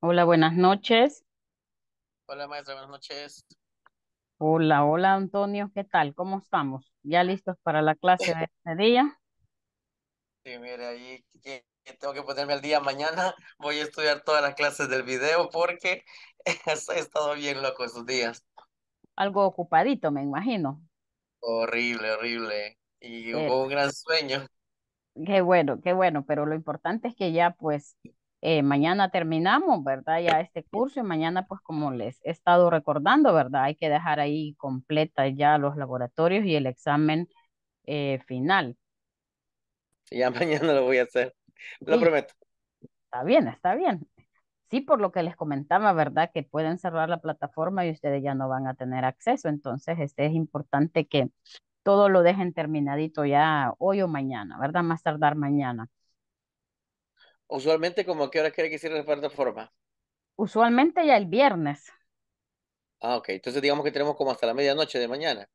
Hola, buenas noches. Hola, maestra, buenas noches. Hola, hola, Antonio, ¿qué tal? ¿Cómo estamos? ¿Ya listos para la clase de este día? Sí, mire, ahí tengo que ponerme al día mañana. Voy a estudiar todas las clases del video porque he estado bien loco esos días. Algo ocupadito, me imagino. Horrible, horrible. Y hubo un gran sueño. Qué bueno, qué bueno, pero lo importante es que ya pues eh, mañana terminamos, ¿verdad? Ya este curso y mañana pues como les he estado recordando, ¿verdad? Hay que dejar ahí completa ya los laboratorios y el examen eh, final. Ya mañana lo voy a hacer, lo prometo. Está bien, está bien. Sí, por lo que les comentaba, ¿verdad? Que pueden cerrar la plataforma y ustedes ya no van a tener acceso. Entonces, este es importante que todo lo dejen terminadito ya hoy o mañana, ¿verdad? Más tardar mañana. Usualmente, ¿como a qué hora quiere que cierre la plataforma? Usualmente ya el viernes. Ah, ok. Entonces digamos que tenemos como hasta la medianoche de mañana.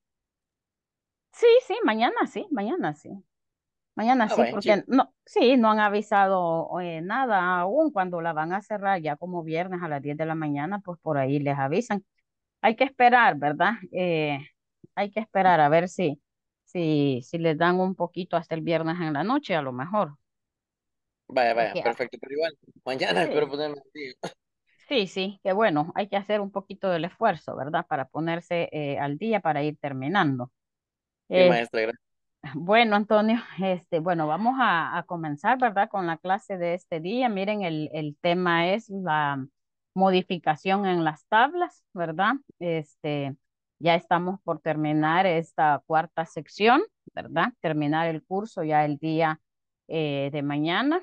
Sí, sí, mañana sí, mañana sí. Mañana ah, sí, porque no, sí, no han avisado eh, nada aún cuando la van a cerrar ya como viernes a las 10 de la mañana, pues por ahí les avisan. Hay que esperar, ¿verdad? Eh, hay que esperar a ver si, si, les dan un poquito hasta el viernes en la noche, a lo mejor. Vaya, vaya, perfecto, pero igual, mañana espero ponerme día. Sí, sí, que bueno, hay que hacer un poquito del esfuerzo, ¿verdad? Para ponerse eh, al día, para ir terminando. Sí, eh, maestra, gracias. Bueno, Antonio, este, bueno, vamos a, a, comenzar, ¿verdad? Con la clase de este día. Miren, el, el tema es la modificación en las tablas, ¿verdad? Este, ya estamos por terminar esta cuarta sección, ¿verdad? Terminar el curso ya el día eh, de mañana.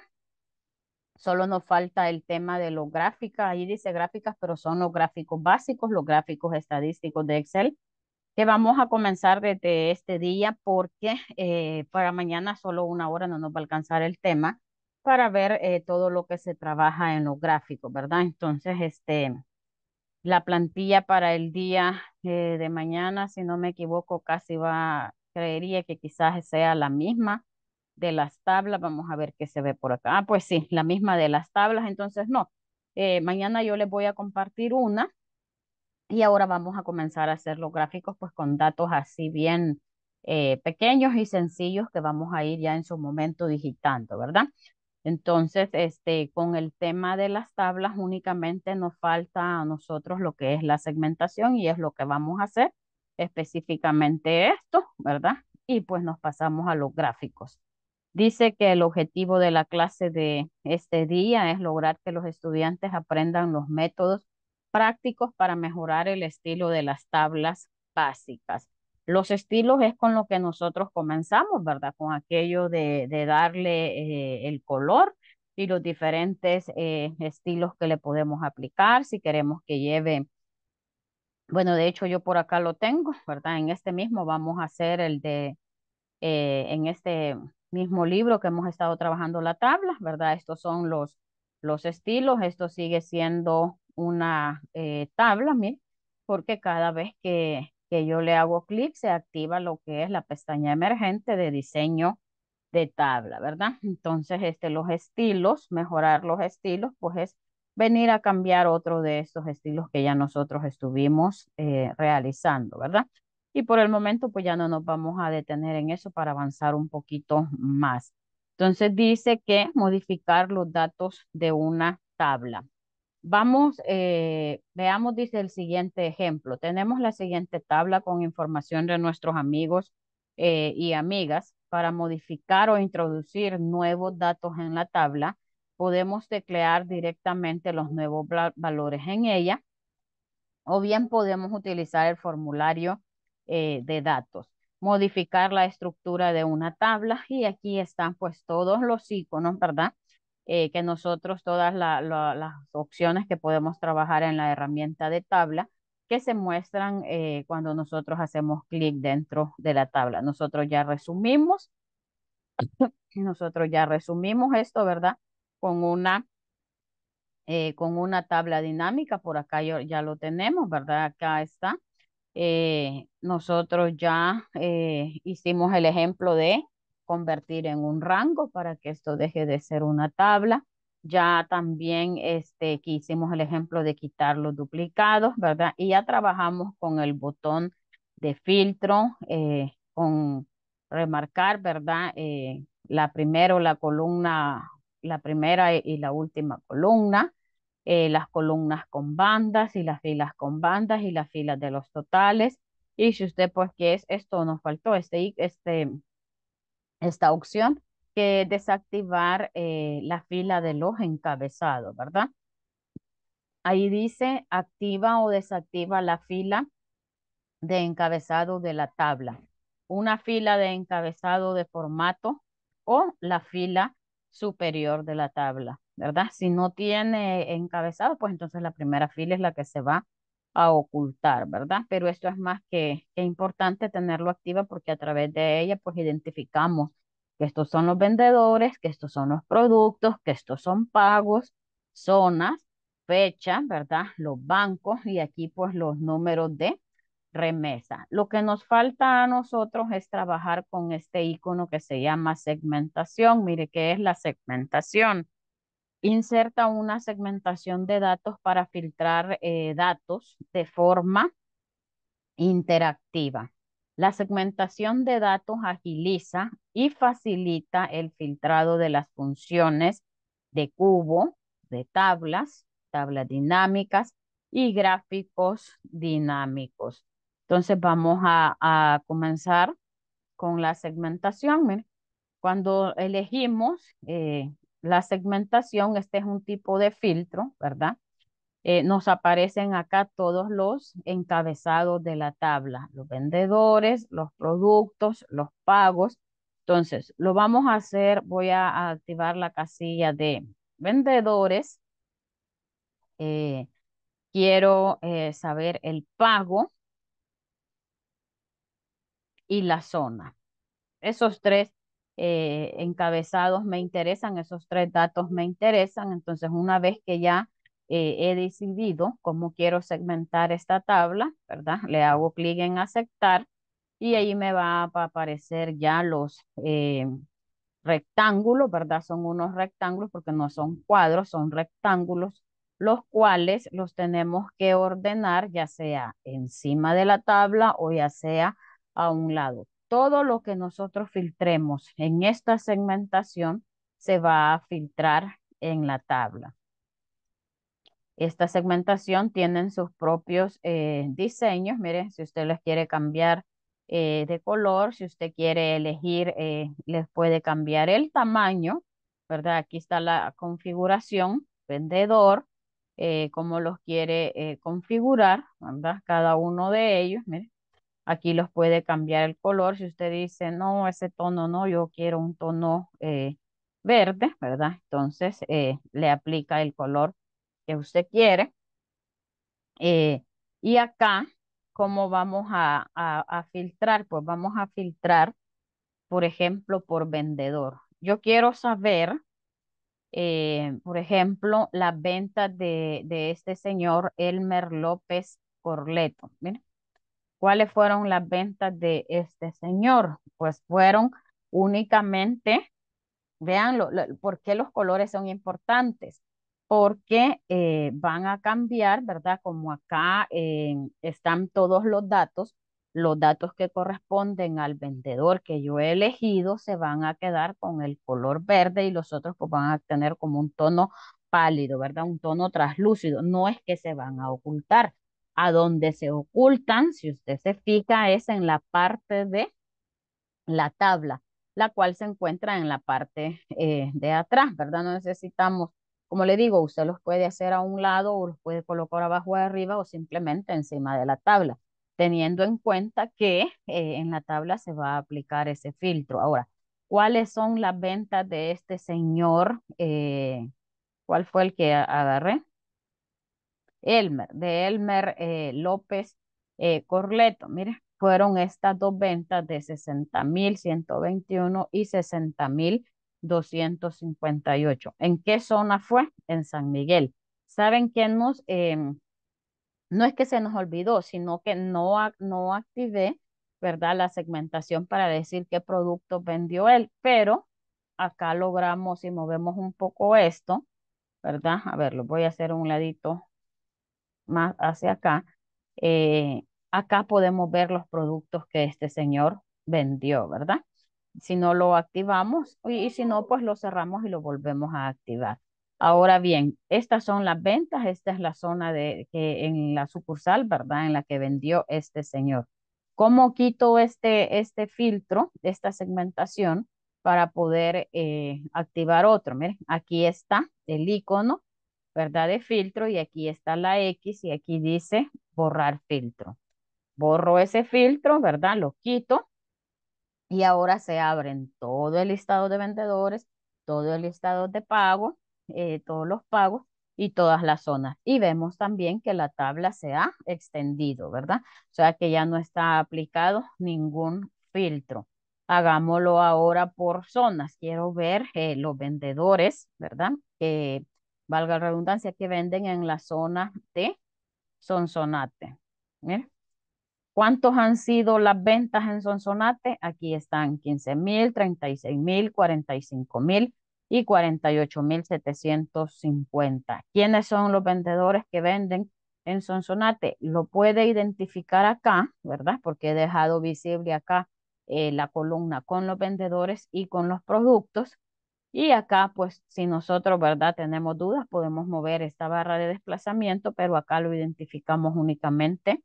Solo nos falta el tema de los gráficos. Ahí dice gráficas, pero son los gráficos básicos, los gráficos estadísticos de Excel, que vamos a comenzar desde este día porque eh, para mañana solo una hora no nos va a alcanzar el tema para ver eh, todo lo que se trabaja en los gráficos, ¿verdad? Entonces, este, la plantilla para el día de mañana, si no me equivoco, casi va, creería que quizás sea la misma de las tablas. Vamos a ver qué se ve por acá. Ah, pues sí, la misma de las tablas, entonces no. Eh, mañana yo les voy a compartir una y ahora vamos a comenzar a hacer los gráficos pues con datos así bien eh, pequeños y sencillos que vamos a ir ya en su momento digitando, ¿verdad? Entonces, este, con el tema de las tablas, únicamente nos falta a nosotros lo que es la segmentación y es lo que vamos a hacer específicamente esto, ¿verdad? Y pues nos pasamos a los gráficos. Dice que el objetivo de la clase de este día es lograr que los estudiantes aprendan los métodos prácticos para mejorar el estilo de las tablas básicas. Los estilos es con lo que nosotros comenzamos, ¿verdad? Con aquello de, darle eh, el color y los diferentes eh, estilos que le podemos aplicar, si queremos que lleve, bueno, de hecho yo por acá lo tengo, ¿verdad? En este mismo vamos a hacer el de, eh, en este mismo libro que hemos estado trabajando la tabla, ¿verdad? Estos son los, los estilos, esto sigue siendo una tabla, mí porque cada vez que, que yo le hago clic, se activa lo que es la pestaña emergente de diseño de tabla, ¿verdad? Entonces, este, los estilos, mejorar los estilos, pues es venir a cambiar otro de estos estilos que ya nosotros estuvimos eh, realizando, ¿verdad? Y por el momento, pues ya no nos vamos a detener en eso para avanzar un poquito más. Entonces dice que modificar los datos de una tabla. Vamos, eh, veamos, dice el siguiente ejemplo. Tenemos la siguiente tabla con información de nuestros amigos eh, y amigas. Para modificar o introducir nuevos datos en la tabla, podemos teclear directamente los nuevos valores en ella o bien podemos utilizar el formulario eh, de datos. Modificar la estructura de una tabla y aquí están pues todos los iconos, ¿verdad? Eh, que nosotros todas las opciones que podemos trabajar en la herramienta de tabla que se muestran eh, cuando nosotros hacemos clic dentro de la tabla. Nosotros ya resumimos, nosotros ya resumimos esto, ¿verdad? Con una, eh, con una tabla dinámica, por acá ya lo tenemos, ¿verdad? Acá está. nosotros ya hicimos el ejemplo de convertir en un rango para que esto deje de ser una tabla. Ya también este, que hicimos el ejemplo de quitar los duplicados, ¿verdad? Y ya trabajamos con el botón de filtro, eh, con remarcar, ¿verdad? Eh, la primera la columna, la primera y la última columna, eh, las columnas con bandas y las filas con bandas y las filas de los totales. Y si usted pues que es esto nos faltó, este, este esta opción, que es desactivar eh, la fila de los encabezados, ¿verdad? Ahí dice activa o desactiva la fila de encabezado de la tabla. Una fila de encabezado de formato o la fila superior de la tabla, ¿verdad? Si no tiene encabezado, pues entonces la primera fila es la que se va a ocultar, ¿verdad? Pero esto es más que, importante tenerlo activa porque a través de ella pues identificamos que estos son los vendedores, que estos son los productos, que estos son pagos, zonas, fecha, ¿verdad? Los bancos y aquí pues los números de remesa. Lo que nos falta a nosotros es trabajar con este icono que se llama segmentación. Mire, ¿qué es la segmentación? inserta una segmentación de datos para filtrar eh, datos de forma interactiva. La segmentación de datos agiliza y facilita el filtrado de las funciones de cubo, de tablas, tablas dinámicas y gráficos dinámicos. Entonces vamos a, comenzar con la segmentación. Cuando elegimos eh, la segmentación, este es un tipo de filtro, ¿verdad? Eh, nos aparecen acá todos los encabezados de la tabla, los vendedores, los productos, los pagos. Entonces, lo vamos a hacer, voy a activar la casilla de vendedores. Eh, quiero eh, saber el pago y la zona. Esos tres eh, encabezados me interesan, esos tres datos me interesan. Entonces, una vez que ya eh, he decidido cómo quiero segmentar esta tabla, ¿verdad? Le hago clic en aceptar y ahí me va a aparecer ya los eh, rectángulos, ¿verdad? Son unos rectángulos porque no son cuadros, son rectángulos, los cuales los tenemos que ordenar ya sea encima de la tabla o ya sea a un lado todo lo que nosotros filtremos en esta segmentación se va a filtrar en la tabla. Esta segmentación tiene sus propios eh, diseños. Miren, si usted les quiere cambiar eh, de color, si usted quiere elegir, eh, les puede cambiar el tamaño, ¿verdad? Aquí está la configuración, vendedor, cómo los quiere configurar, ¿verdad? Cada uno de ellos, miren. Aquí los puede cambiar el color. Si usted dice, no, ese tono no, yo quiero un tono eh, verde, ¿verdad? Entonces eh, le aplica el color que usted quiere. Eh, y acá, ¿cómo vamos a, filtrar? Pues vamos a filtrar, por ejemplo, por vendedor. Yo quiero saber, por ejemplo, la venta de, de, este señor Elmer López Corleto. Miren, ¿Cuáles fueron las ventas de este señor? Pues fueron únicamente, vean por qué los colores son importantes, porque eh, van a cambiar, ¿verdad? Como acá están todos los datos, los datos que corresponden al vendedor que yo he elegido se van a quedar con el color verde y los otros pues van a tener como un tono pálido, ¿verdad? Un tono traslúcido. No es que se van a ocultar, a donde se ocultan, si usted se fija, es en la parte de la tabla, la cual se encuentra en la parte eh, de atrás, ¿verdad? No necesitamos, como le digo, usted los puede hacer a un lado o los puede colocar abajo o arriba o simplemente encima de la tabla, teniendo en cuenta que eh, en la tabla se va a aplicar ese filtro. Ahora, ¿cuáles son las ventas de este señor? Eh, ¿Cuál fue el que agarré? Elmer, de Elmer eh, López eh, Corleto. miren fueron estas dos ventas de 60.121 y 60.258. ¿En qué zona fue? En San Miguel. ¿Saben quién nos... Em, no es que se nos olvidó, sino que no, no activé, ¿verdad? La segmentación para decir qué producto vendió él, pero acá logramos, y movemos un poco esto, ¿verdad? A ver, lo voy a hacer un ladito más hacia acá, eh, acá podemos ver los productos que este señor vendió, ¿verdad? Si no lo activamos y, si no, pues lo cerramos y lo volvemos a activar. Ahora bien, estas son las ventas, esta es la zona de que en la sucursal, ¿verdad? En la que vendió este señor. ¿Cómo quito este, este filtro, esta segmentación para poder eh, activar otro? Miren, aquí está el icono ¿verdad? De filtro y aquí está la X y aquí dice borrar filtro. Borro ese filtro, ¿verdad? Lo quito y ahora se abren todo el listado de vendedores, todo el listado de pago, eh, todos los pagos y todas las zonas. Y vemos también que la tabla se ha extendido, ¿verdad? O sea que ya no está aplicado ningún filtro. Hagámoslo ahora por zonas. Quiero ver eh, los vendedores, ¿verdad? valga la redundancia, que venden en la zona de Sonsonate. ¿Cuántos han sido las ventas en Sonsonate? Aquí están 15,000, mil, 45,000 mil, mil y 48,750. mil ¿Quiénes son los vendedores que venden en Sonsonate? Lo puede identificar acá, ¿verdad? Porque he dejado visible acá eh, la columna con los vendedores y con los productos. Y acá, pues, si nosotros, ¿verdad? Tenemos dudas, podemos mover esta barra de desplazamiento, pero acá lo identificamos únicamente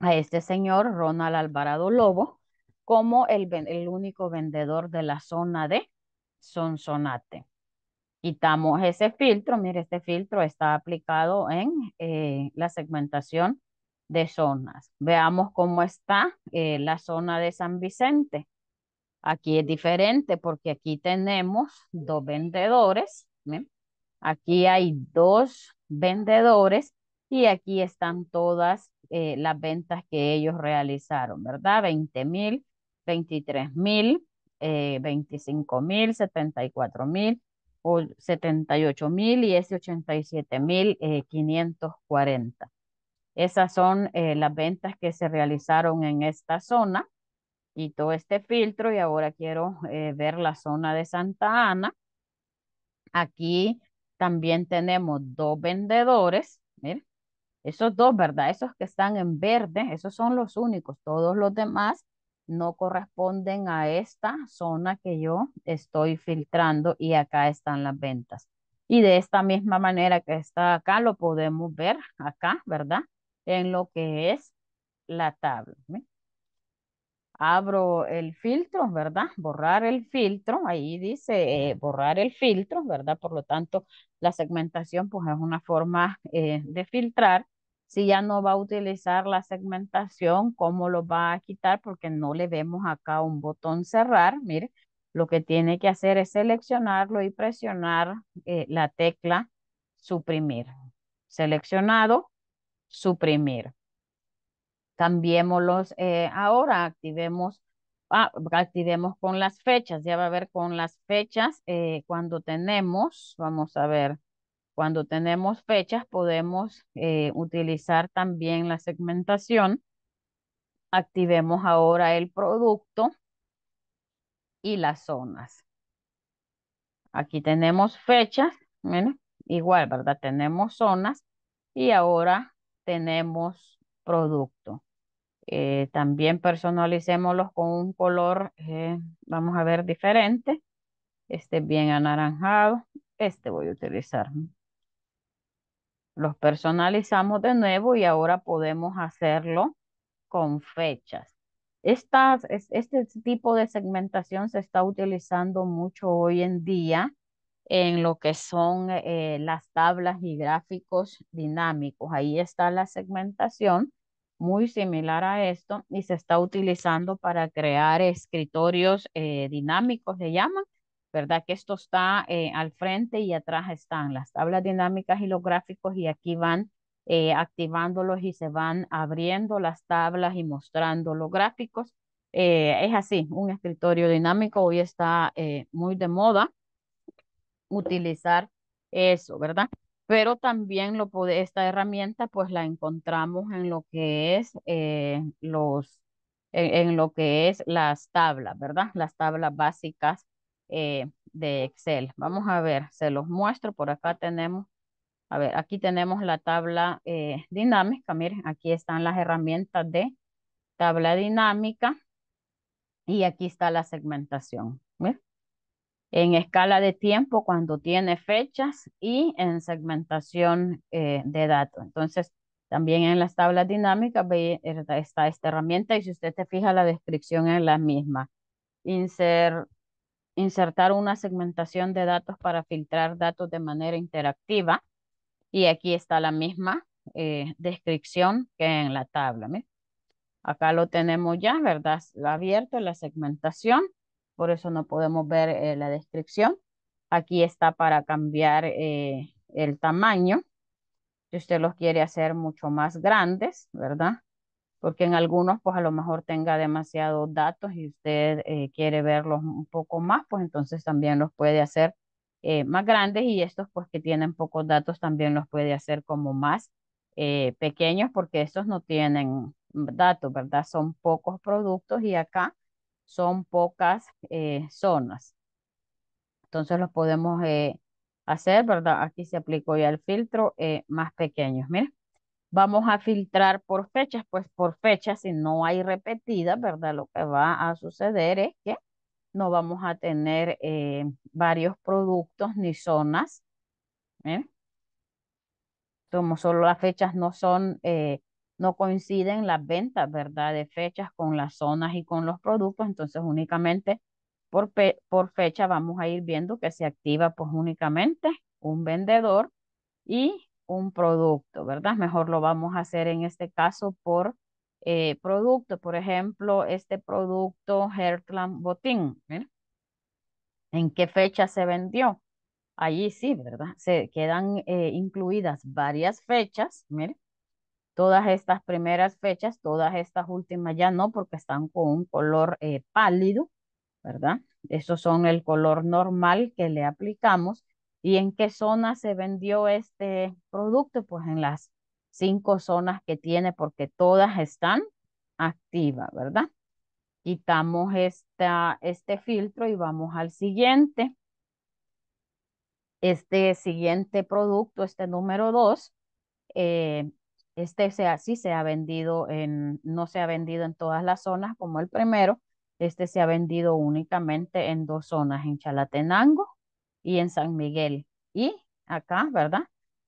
a este señor, Ronald Alvarado Lobo, como el, único vendedor de la zona de Sonsonate. Quitamos ese filtro, mire, este filtro está aplicado en eh, la segmentación de zonas. Veamos cómo está eh, la zona de San Vicente. Aquí es diferente porque aquí tenemos dos vendedores. Aquí hay dos vendedores y aquí están todas eh, las ventas que ellos realizaron, ¿verdad? 20 mil, 23 mil, eh, 25 mil, 74 mil, mil y ese 87.540. mil eh, Esas son eh, las ventas que se realizaron en esta zona quito este filtro y ahora quiero eh, ver la zona de Santa Ana. Aquí también tenemos dos vendedores, miren, esos dos, ¿verdad? Esos que están en verde, esos son los únicos, todos los demás no corresponden a esta zona que yo estoy filtrando y acá están las ventas. Y de esta misma manera que está acá, lo podemos ver acá, ¿verdad? En lo que es la tabla abro el filtro, ¿verdad? Borrar el filtro, ahí dice eh, borrar el filtro, ¿verdad? Por lo tanto, la segmentación pues es una forma eh, de filtrar. Si ya no va a utilizar la segmentación, ¿cómo lo va a quitar? Porque no le vemos acá un botón cerrar, mire. Lo que tiene que hacer es seleccionarlo y presionar eh, la tecla suprimir. Seleccionado, suprimir cambiémoslos eh, ahora, activemos, ah, activemos con las fechas, ya va a ver con las fechas, eh, cuando tenemos, vamos a ver, cuando tenemos fechas podemos eh, utilizar también la segmentación, activemos ahora el producto y las zonas. Aquí tenemos fechas, igual, ¿verdad? Tenemos zonas y ahora tenemos producto eh, también personalicémoslos con un color, eh, vamos a ver, diferente. Este bien anaranjado. Este voy a utilizar. Los personalizamos de nuevo y ahora podemos hacerlo con fechas. Estas, este tipo de segmentación se está utilizando mucho hoy en día en lo que son eh, las tablas y gráficos dinámicos. Ahí está la segmentación, muy similar a esto, y se está utilizando para crear escritorios eh, dinámicos, le llaman, ¿verdad? Que esto está eh, al frente y atrás están las tablas dinámicas y los gráficos, y aquí van activándolos y se van abriendo las tablas y mostrando los gráficos. es así, un escritorio dinámico hoy está muy de moda utilizar eso, ¿verdad? Pero también lo puede, esta herramienta pues la encontramos en lo que es eh, los, en, lo que es las tablas, ¿verdad? Las tablas básicas eh, de Excel. Vamos a ver, se los muestro, por acá tenemos a ver, aquí tenemos la tabla eh, dinámica. Miren, aquí están las herramientas de tabla dinámica. Y aquí está la segmentación en escala de tiempo cuando tiene fechas y en segmentación eh, de datos. Entonces, también en las tablas dinámicas está esta herramienta y si usted se fija la descripción es la misma. Insert, insertar una segmentación de datos para filtrar datos de manera interactiva y aquí está la misma eh, descripción que en la tabla. Acá lo tenemos ya, ¿verdad? Abierto la segmentación por eso no podemos ver eh, la descripción. Aquí está para cambiar eh, el tamaño, si usted los quiere hacer mucho más grandes, ¿verdad? Porque en algunos, pues a lo mejor tenga demasiados datos y usted eh, quiere verlos un poco más, pues entonces también los puede hacer más grandes y estos, pues que tienen pocos datos, también los puede hacer como más pequeños porque estos no tienen datos, ¿verdad? Son pocos productos y acá son pocas eh, zonas. Entonces los podemos eh, hacer, ¿verdad? Aquí se aplicó ya el filtro eh, más pequeños. Miren, vamos a filtrar por fechas, pues por fechas, si no hay repetidas, ¿verdad? Lo que va a suceder es que no vamos a tener varios productos ni zonas. ¿ven? Como solo las fechas no son no coinciden las ventas, ¿verdad? De fechas con las zonas y con los productos, entonces únicamente por, por fecha vamos a ir viendo que se activa pues únicamente un vendedor y un producto, ¿verdad? Mejor lo vamos a hacer en este caso por eh, producto, por ejemplo, este producto Hertland Botín, ¿En qué fecha se vendió? Allí sí, ¿verdad? Se quedan eh, incluidas varias fechas, mire, todas estas primeras fechas, todas estas últimas ya no, porque están con un color eh, pálido, ¿verdad? Esos son el color normal que le aplicamos. ¿Y en qué zona se vendió este producto? Pues en las cinco zonas que tiene, porque todas están activas, ¿verdad? Quitamos esta, este filtro y vamos al siguiente. Este siguiente producto, este número dos, eh, este sí se ha vendido en, no se ha vendido en todas las zonas como el primero. Este se ha vendido únicamente en dos zonas, en Chalatenango y en San Miguel. Y acá, ¿verdad?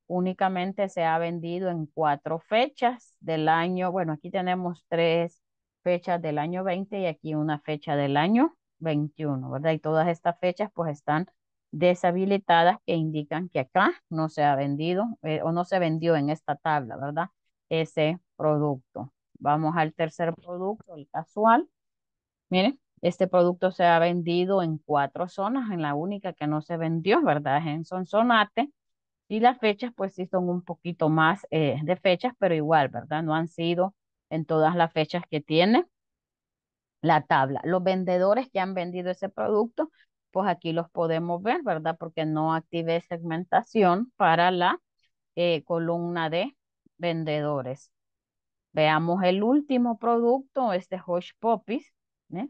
Únicamente se ha vendido en cuatro fechas del año. Bueno, aquí tenemos tres fechas del año 20 y aquí una fecha del año 21, ¿verdad? Y todas estas fechas pues están deshabilitadas que indican que acá no se ha vendido eh, o no se vendió en esta tabla, ¿verdad? ese producto. Vamos al tercer producto, el casual. Miren, este producto se ha vendido en cuatro zonas, en la única que no se vendió, ¿verdad? en Sonsonate. Y las fechas, pues sí son un poquito más eh, de fechas, pero igual, ¿verdad? No han sido en todas las fechas que tiene la tabla. Los vendedores que han vendido ese producto, pues aquí los podemos ver, ¿verdad? Porque no activé segmentación para la eh, columna de vendedores. Veamos el último producto, este Hosh Poppies. ¿eh?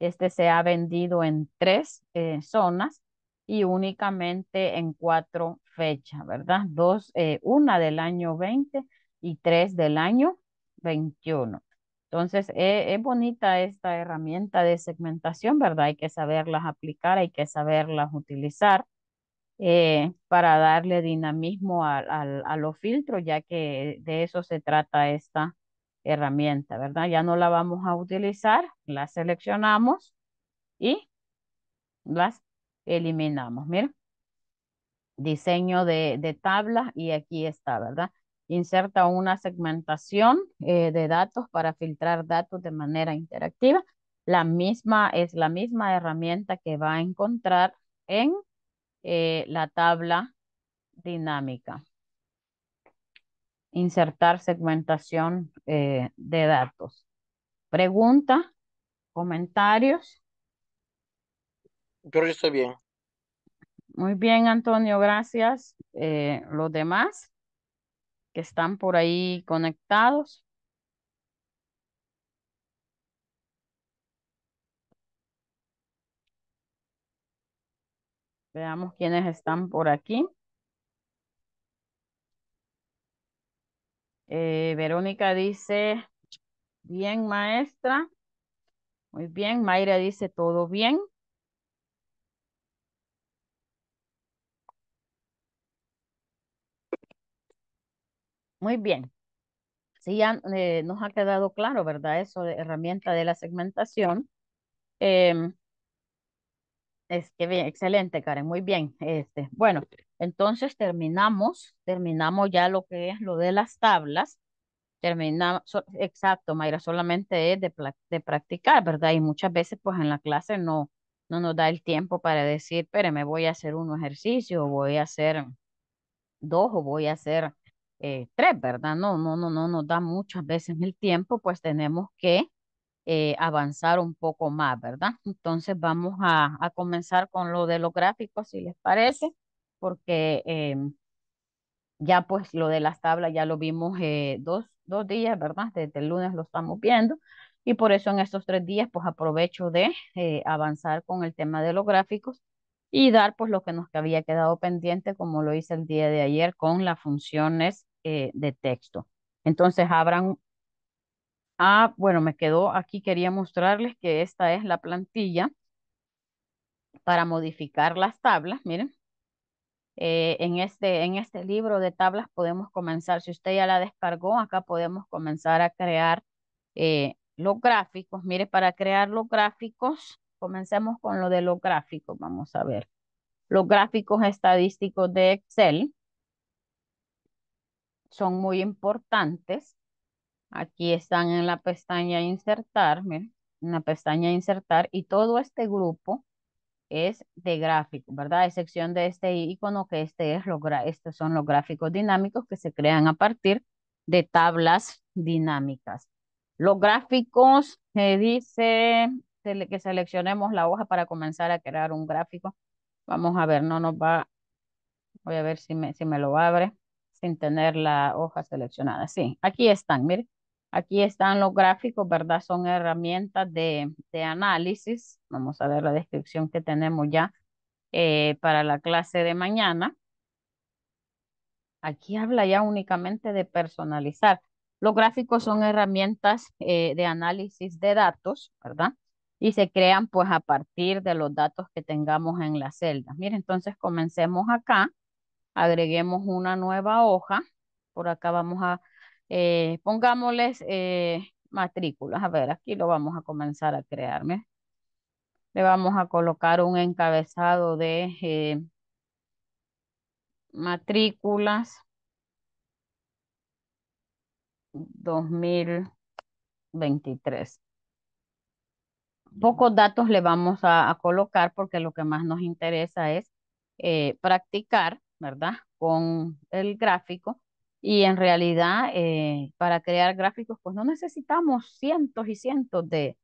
Este se ha vendido en tres eh, zonas y únicamente en cuatro fechas, ¿verdad? Dos, eh, una del año 20 y tres del año 21. Entonces, e, es bonita esta herramienta de segmentación, ¿verdad? Hay que saberlas aplicar, hay que saberlas utilizar. Eh, para darle dinamismo a, a los filtros, ya que de eso se trata esta herramienta, ¿verdad? Ya no la vamos a utilizar, la seleccionamos y las eliminamos. Mira, diseño de, de tabla y aquí está, ¿verdad? Inserta una segmentación eh, de datos para filtrar datos de manera interactiva. La misma es la misma herramienta que va a encontrar en eh, la tabla dinámica. Insertar segmentación eh, de datos. pregunta comentarios. Yo estoy bien. Muy bien, Antonio, gracias. Eh, los demás que están por ahí conectados. Veamos quiénes están por aquí. Eh, Verónica dice, bien maestra. Muy bien, Mayra dice, todo bien. Muy bien. Sí, ya eh, nos ha quedado claro, ¿verdad? Eso de herramienta de la segmentación. Em, es que bien, excelente, Karen, muy bien. Este, bueno, entonces terminamos, terminamos ya lo que es lo de las tablas. Terminamos, exacto, Mayra, solamente es de, practicar, ¿verdad? Y muchas veces, pues en la clase no, no nos da el tiempo para decir, pero me voy a hacer un ejercicio, voy a hacer dos, o voy a hacer eh, tres, ¿verdad? No, no, no, no nos da muchas veces el tiempo, pues tenemos que eh, avanzar un poco más, ¿verdad? Entonces vamos a, a, comenzar con lo de los gráficos, si les parece, porque eh, ya pues lo de las tablas ya lo vimos eh, dos, dos, días, ¿verdad? Desde el lunes lo estamos viendo y por eso en estos tres días pues aprovecho de avanzar con el tema de los gráficos y dar pues lo que nos había quedado pendiente como lo hice el día de ayer con las funciones de texto. Entonces abran Ah, bueno, me quedó aquí, quería mostrarles que esta es la plantilla para modificar las tablas, miren. Eh, en, este, en este libro de tablas podemos comenzar, si usted ya la descargó, acá podemos comenzar a crear eh, los gráficos. Mire, para crear los gráficos, comencemos con lo de los gráficos, vamos a ver. Los gráficos estadísticos de Excel son muy importantes Aquí están en la pestaña insertar, miren, en la pestaña insertar y todo este grupo es de gráfico, ¿verdad? A excepción de este icono que este es estos son los gráficos dinámicos que se crean a partir de tablas dinámicas. Los gráficos, se dice que seleccionemos la hoja para comenzar a crear un gráfico. Vamos a ver, no nos va, voy a ver si me, si me lo abre sin tener la hoja seleccionada. Sí, aquí están, miren. Aquí están los gráficos, ¿verdad? Son herramientas de, análisis. Vamos a ver la descripción que tenemos ya eh, para la clase de mañana. Aquí habla ya únicamente de personalizar. Los gráficos son herramientas eh, de análisis de datos, ¿verdad? Y se crean pues a partir de los datos que tengamos en la celda. Miren, entonces comencemos acá, agreguemos una nueva hoja. Por acá vamos a eh, pongámosles eh, matrículas. A ver, aquí lo vamos a comenzar a crearme. Le vamos a colocar un encabezado de eh, matrículas 2023. Pocos datos le vamos a, a colocar porque lo que más nos interesa es practicar, ¿verdad? Con el gráfico y en realidad, eh, para crear gráficos, pues no necesitamos cientos y cientos de,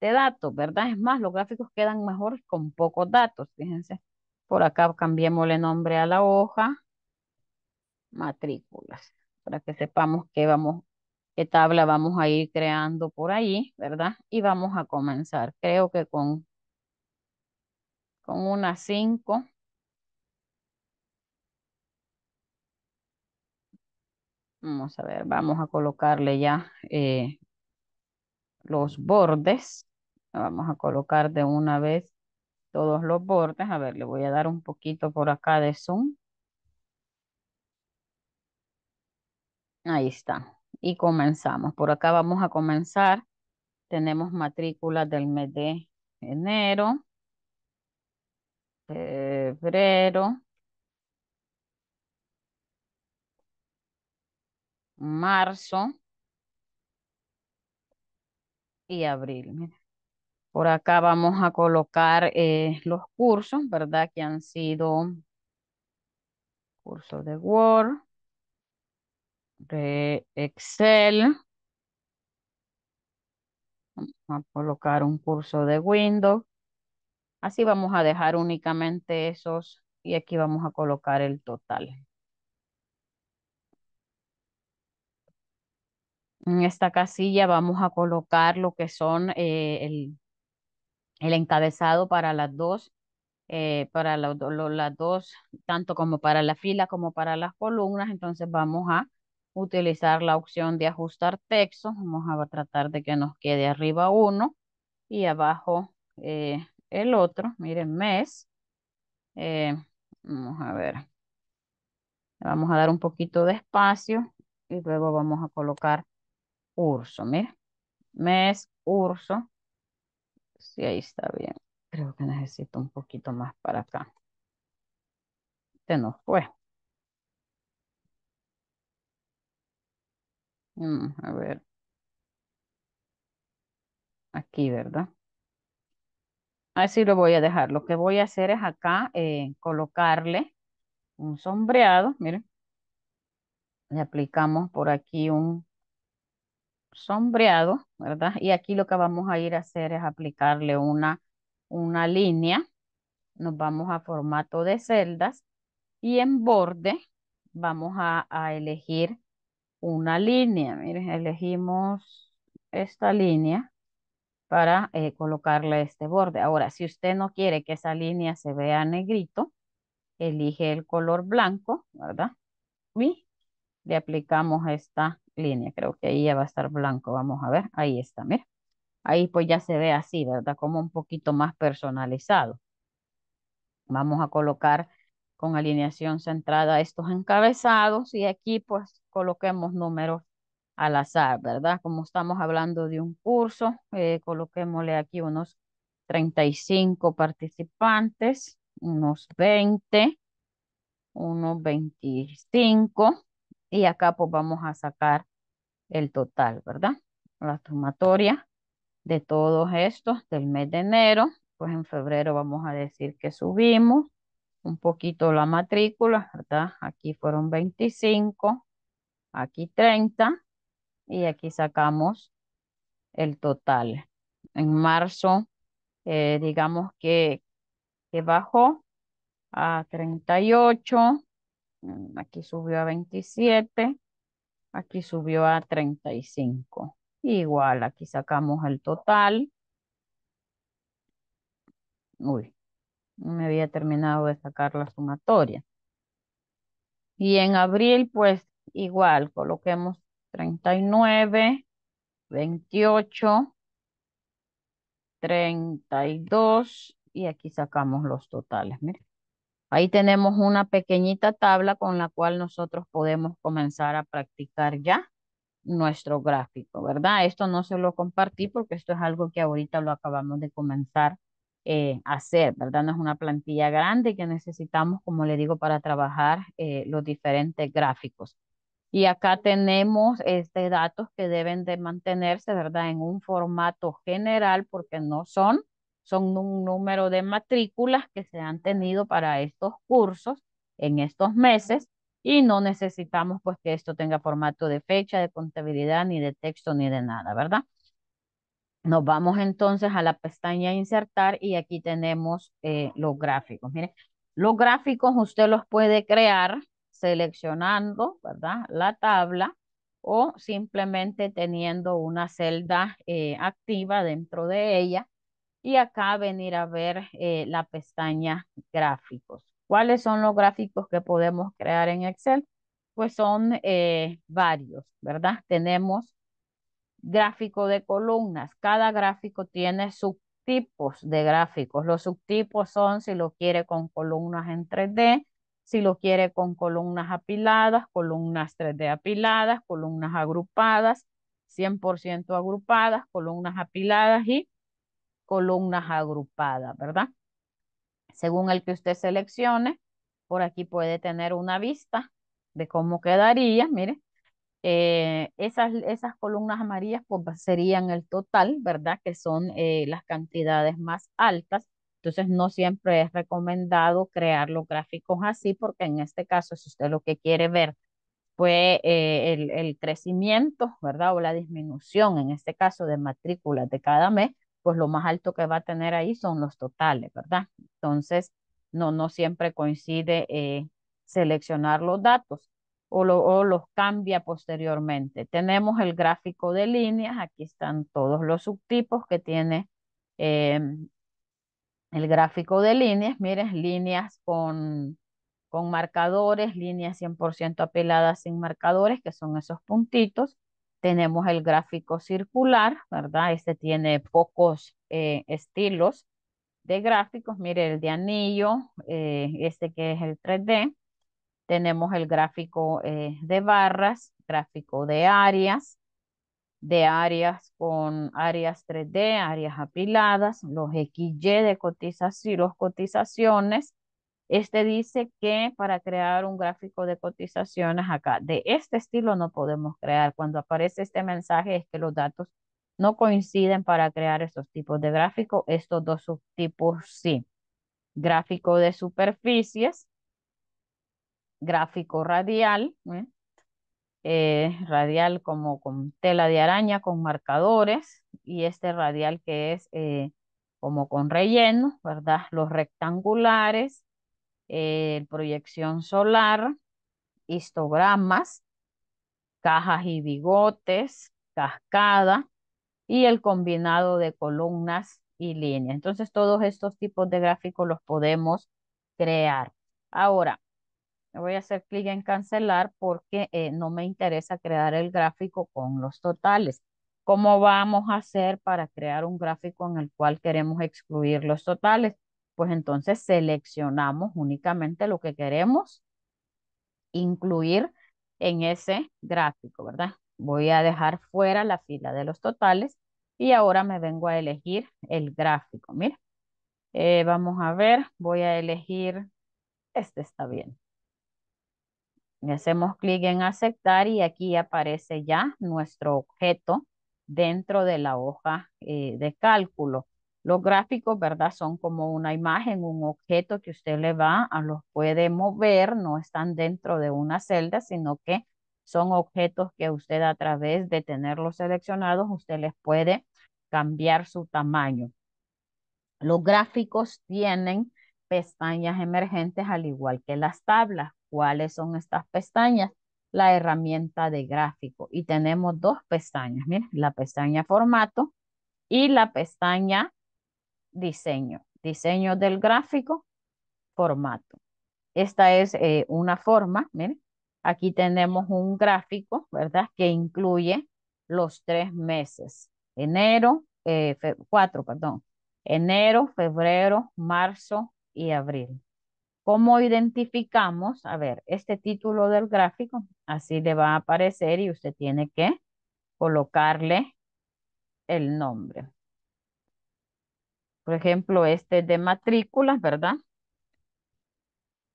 datos, ¿verdad? Es más, los gráficos quedan mejor con pocos datos. Fíjense, por acá cambiémosle nombre a la hoja, matrículas, para que sepamos qué vamos, qué tabla vamos a ir creando por ahí, ¿verdad? Y vamos a comenzar. Creo que con, con unas cinco Vamos a ver, vamos a colocarle ya eh, los bordes. Vamos a colocar de una vez todos los bordes. A ver, le voy a dar un poquito por acá de zoom. Ahí está. Y comenzamos. Por acá vamos a comenzar. Tenemos matrícula del mes de enero, febrero, marzo y abril. Por acá vamos a colocar eh, los cursos, ¿verdad? Que han sido cursos de Word, de Excel. Vamos a colocar un curso de Windows. Así vamos a dejar únicamente esos y aquí vamos a colocar el total. En esta casilla vamos a colocar lo que son eh, el, encabezado para las dos, eh, para las dos, tanto como para la fila como para las columnas. Entonces vamos a utilizar la opción de ajustar texto. Vamos a tratar de que nos quede arriba uno y abajo eh, el otro. Miren, mes. vamos a ver. Vamos a dar un poquito de espacio y luego vamos a colocar Urso, mira. Mes, Urso. Sí, ahí está bien. Creo que necesito un poquito más para acá. Este no fue. Mm, a ver. Aquí, ¿verdad? Así lo voy a dejar. Lo que voy a hacer es acá eh, colocarle un sombreado, miren. Le aplicamos por aquí un sombreado, ¿verdad? Y aquí lo que vamos a ir a hacer es aplicarle una, una línea. Nos vamos a formato de celdas y en borde vamos a, a elegir una línea. Miren, elegimos esta línea para eh, colocarle este borde. Ahora, si usted no quiere que esa línea se vea negrito, elige el color blanco, ¿verdad? Y le aplicamos esta línea. Creo que ahí ya va a estar blanco. Vamos a ver. Ahí está, mira. Ahí pues ya se ve así, ¿verdad? Como un poquito más personalizado. Vamos a colocar con alineación centrada estos encabezados y aquí pues coloquemos números al azar, ¿verdad? Como estamos hablando de un curso, eh, coloquémosle aquí unos 35 participantes, unos 20, unos 25, y acá pues vamos a sacar el total, ¿verdad? La sumatoria de todos estos del mes de enero. Pues en febrero vamos a decir que subimos un poquito la matrícula, ¿verdad? Aquí fueron 25, aquí 30 y aquí sacamos el total. En marzo, eh, digamos que, que bajó a 38, Mm, aquí subió a 27. Aquí subió a 35. Igual, aquí sacamos el total. Uy, no me había terminado de sacar la sumatoria. Y en abril, pues igual, coloquemos 39, 28, 32 y aquí sacamos los totales. Miren. Ahí tenemos una pequeñita tabla con la cual nosotros podemos comenzar a practicar ya nuestro gráfico, ¿verdad? Esto no se lo compartí porque esto es algo que ahorita lo acabamos de comenzar a eh, hacer, ¿verdad? No es una plantilla grande que necesitamos, como le digo, para trabajar eh, los diferentes gráficos. Y acá tenemos este, datos que deben de mantenerse, ¿verdad? En un formato general porque no son son un número de matrículas que se han tenido para estos cursos en estos meses y no necesitamos pues que esto tenga formato de fecha, de contabilidad, ni de texto, ni de nada, ¿verdad? Nos vamos entonces a la pestaña insertar y aquí tenemos eh, los gráficos. Miren, los gráficos usted los puede crear seleccionando, ¿verdad? La tabla o simplemente teniendo una celda eh, activa dentro de ella y acá venir a ver eh, la pestaña gráficos. ¿Cuáles son los gráficos que podemos crear en Excel? Pues son eh, varios, ¿verdad? Tenemos gráfico de columnas. Cada gráfico tiene subtipos de gráficos. Los subtipos son si lo quiere con columnas en 3D, si lo quiere con columnas apiladas, columnas 3D apiladas, columnas agrupadas, 100% agrupadas, columnas apiladas y columnas agrupadas, ¿verdad? Según el que usted seleccione, por aquí puede tener una vista de cómo quedaría, mire. Eh, esas, esas columnas amarillas pues, serían el total, ¿verdad? Que son eh, las cantidades más altas. Entonces no siempre es recomendado crear los gráficos así porque en este caso si usted lo que quiere ver fue eh, el, el, crecimiento, ¿verdad? O la disminución en este caso de matrículas de cada mes, pues lo más alto que va a tener ahí son los totales, ¿verdad? Entonces, no, no siempre coincide eh, seleccionar los datos o, o los cambia posteriormente. Tenemos el gráfico de líneas, aquí están todos los subtipos que tiene em, el gráfico de líneas, miren, líneas con, con marcadores, líneas 100% apiladas sin marcadores, que son esos puntitos, tenemos el gráfico circular, ¿verdad? Este tiene pocos eh, estilos de gráficos. Mire el de anillo, eh, este que es el 3D. Tenemos el gráfico eh, de barras, gráfico de áreas, de áreas con áreas 3D, áreas apiladas, los XY de cotizaciones, los cotizaciones, este dice que para crear un gráfico de cotizaciones acá, de este estilo no podemos crear. Cuando aparece este mensaje es que los datos no coinciden para crear estos tipos de gráficos. Estos dos subtipos sí. Gráfico de superficies, gráfico radial, ¿eh? Eh, radial como con tela de araña, con marcadores, y este radial que es eh, como con relleno, ¿verdad? Los rectangulares, eh, proyección solar, histogramas, cajas y bigotes, cascada y el combinado de columnas y líneas. Entonces todos estos tipos de gráficos los podemos crear. Ahora, voy a hacer clic en cancelar porque eh, no me interesa crear el gráfico con los totales. ¿Cómo vamos a hacer para crear un gráfico en el cual queremos excluir los totales? pues entonces seleccionamos únicamente lo que queremos incluir en ese gráfico, ¿verdad? Voy a dejar fuera la fila de los totales y ahora me vengo a elegir el gráfico. Mira, eh, vamos a ver, voy a elegir, este está bien. Le hacemos clic en aceptar y aquí aparece ya nuestro objeto dentro de la hoja eh, de cálculo. Los gráficos, ¿verdad? Son como una imagen, un objeto que usted le va a los puede mover, no están dentro de una celda, sino que son objetos que usted a través de tenerlos seleccionados, usted les puede cambiar su tamaño. Los gráficos tienen pestañas emergentes al igual que las tablas. ¿Cuáles son estas pestañas? La herramienta de gráfico. Y tenemos dos pestañas. Miren, la pestaña formato y la pestaña diseño, diseño del gráfico, formato. Esta es eh, una forma, miren, aquí tenemos un gráfico, ¿verdad? Que incluye los tres meses, enero, eh, cuatro, perdón, enero, febrero, marzo y abril. ¿Cómo identificamos? A ver, este título del gráfico, así le va a aparecer y usted tiene que colocarle el nombre. Por ejemplo, este es de matrículas, ¿verdad?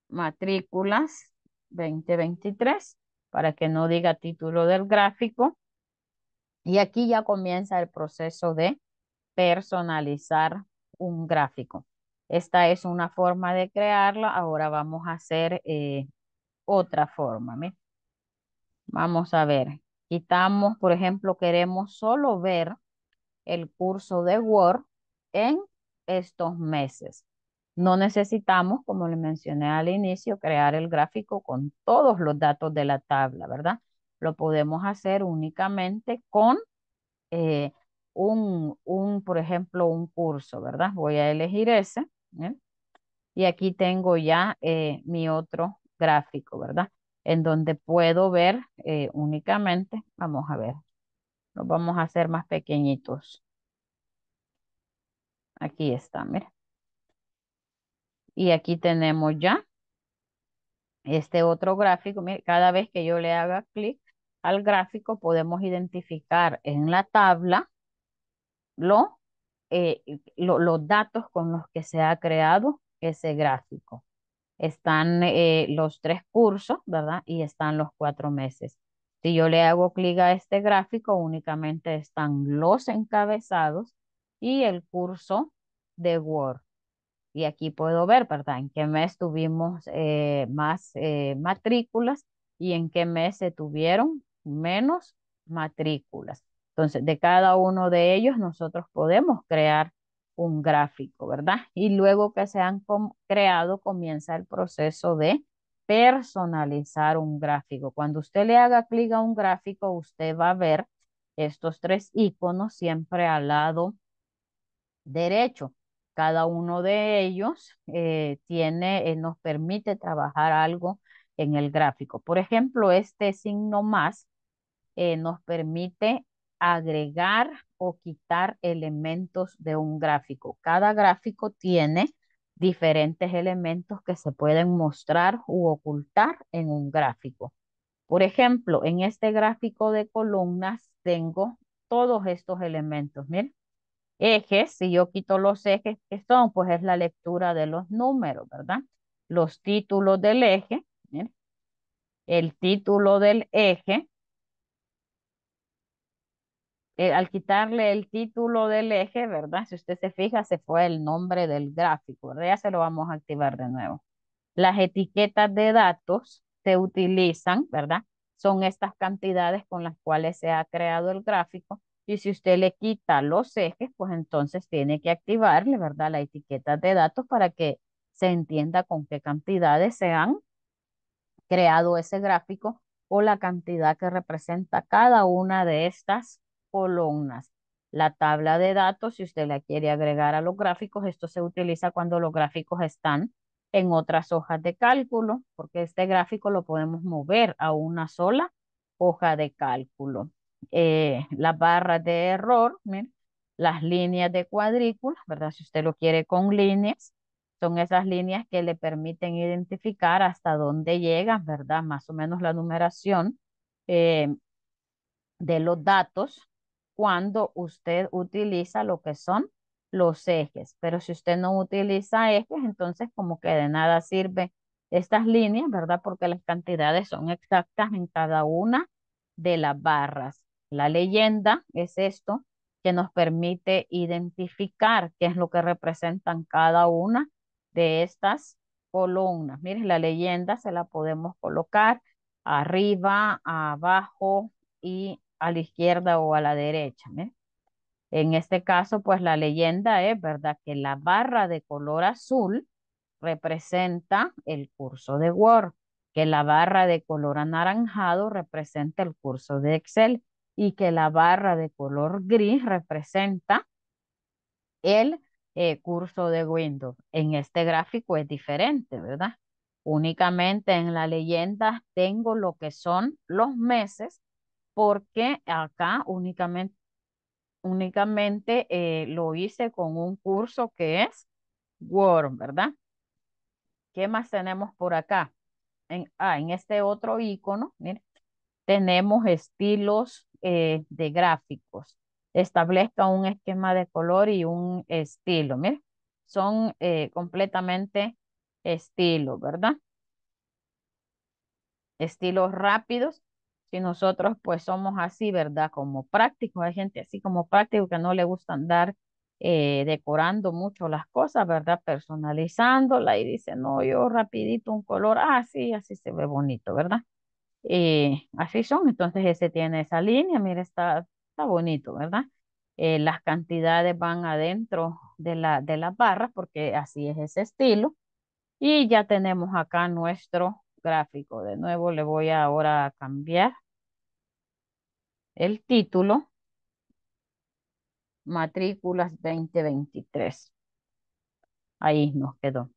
Matrículas 2023, para que no diga título del gráfico. Y aquí ya comienza el proceso de personalizar un gráfico. Esta es una forma de crearla. Ahora vamos a hacer eh, otra forma. ¿me? Vamos a ver. Quitamos, por ejemplo, queremos solo ver el curso de Word en estos meses. No necesitamos, como le mencioné al inicio, crear el gráfico con todos los datos de la tabla, ¿verdad? Lo podemos hacer únicamente con eh, un, por ejemplo, un curso, ¿verdad? Voy a elegir ese. ¿eh? Y aquí tengo ya eh, mi otro gráfico, ¿verdad? En donde puedo ver únicamente, vamos a ver, lo vamos a hacer más pequeñitos. Aquí está, mira. Y aquí tenemos ya este otro gráfico. cada vez que yo le haga clic al gráfico, podemos identificar en la tabla lo, eh, los datos con los que se ha creado ese gráfico. Están eh, los tres cursos, ¿verdad? Y están los cuatro meses. Si yo le hago clic a este gráfico, únicamente están los encabezados y el curso de Word. Y aquí puedo ver, ¿verdad? En qué mes tuvimos eh, más eh, matrículas y en qué mes se tuvieron menos matrículas. Entonces, de cada uno de ellos nosotros podemos crear un gráfico, ¿verdad? Y luego que se han creado, comienza el proceso de personalizar un gráfico. Cuando usted le haga clic a un gráfico, usted va a ver estos tres iconos siempre al lado derecho. Cada uno de ellos eh, tiene, eh, nos permite trabajar algo en el gráfico. Por ejemplo, este signo más eh, nos permite agregar o quitar elementos de un gráfico. Cada gráfico tiene diferentes elementos que se pueden mostrar u ocultar en un gráfico. Por ejemplo, en este gráfico de columnas tengo todos estos elementos. Miren, ejes, si yo quito los ejes que son, pues es la lectura de los números, ¿verdad? Los títulos del eje, el título del eje, eh, al quitarle el título del eje, ¿verdad? Si usted se fija, se fue el nombre del gráfico, ¿verdad? Ya se lo vamos a activar de nuevo. Las etiquetas de datos se utilizan, ¿verdad? Son estas cantidades con las cuales se ha creado el gráfico y si usted le quita los ejes, pues entonces tiene que activarle, ¿verdad? La etiqueta de datos para que se entienda con qué cantidades se han creado ese gráfico o la cantidad que representa cada una de estas columnas. La tabla de datos, si usted la quiere agregar a los gráficos, esto se utiliza cuando los gráficos están en otras hojas de cálculo, porque este gráfico lo podemos mover a una sola hoja de cálculo eh, las barras de error, las líneas de cuadrícula, ¿verdad? Si usted lo quiere con líneas, son esas líneas que le permiten identificar hasta dónde llega, ¿verdad? Más o menos la numeración eh, de los datos cuando usted utiliza lo que son los ejes. Pero si usted no utiliza ejes, entonces como que de nada sirve estas líneas, ¿verdad? Porque las cantidades son exactas en cada una de las barras. La leyenda es esto que nos permite identificar qué es lo que representan cada una de estas columnas. Miren, la leyenda se la podemos colocar arriba, abajo y a la izquierda o a la derecha. ¿eh? En este caso, pues la leyenda es, ¿verdad? Que la barra de color azul representa el curso de Word, que la barra de color anaranjado representa el curso de Excel y que la barra de color gris representa el eh, curso de Windows. En este gráfico es diferente, ¿verdad? Únicamente en la leyenda tengo lo que son los meses porque acá únicamente, únicamente eh, lo hice con un curso que es Word, ¿verdad? ¿Qué más tenemos por acá? En, ah, en este otro icono, miren. tenemos estilos eh, de gráficos. Establezca un esquema de color y un estilo. son eh, completamente estilos, ¿verdad? Estilos rápidos. Si nosotros pues somos así, ¿verdad? Como prácticos, hay gente así como práctico que no le gusta andar eh, decorando mucho las cosas, ¿verdad? Personalizándola y dice, no, yo rapidito un color, ah, así se ve bonito, ¿verdad? Y eh, así son, entonces ese tiene esa línea, mira, está, está bonito, ¿verdad? Eh, las cantidades van adentro de, la, de las barras porque así es ese estilo. Y ya tenemos acá nuestro gráfico. De nuevo le voy ahora a cambiar el título. Matrículas 2023. Ahí nos quedó.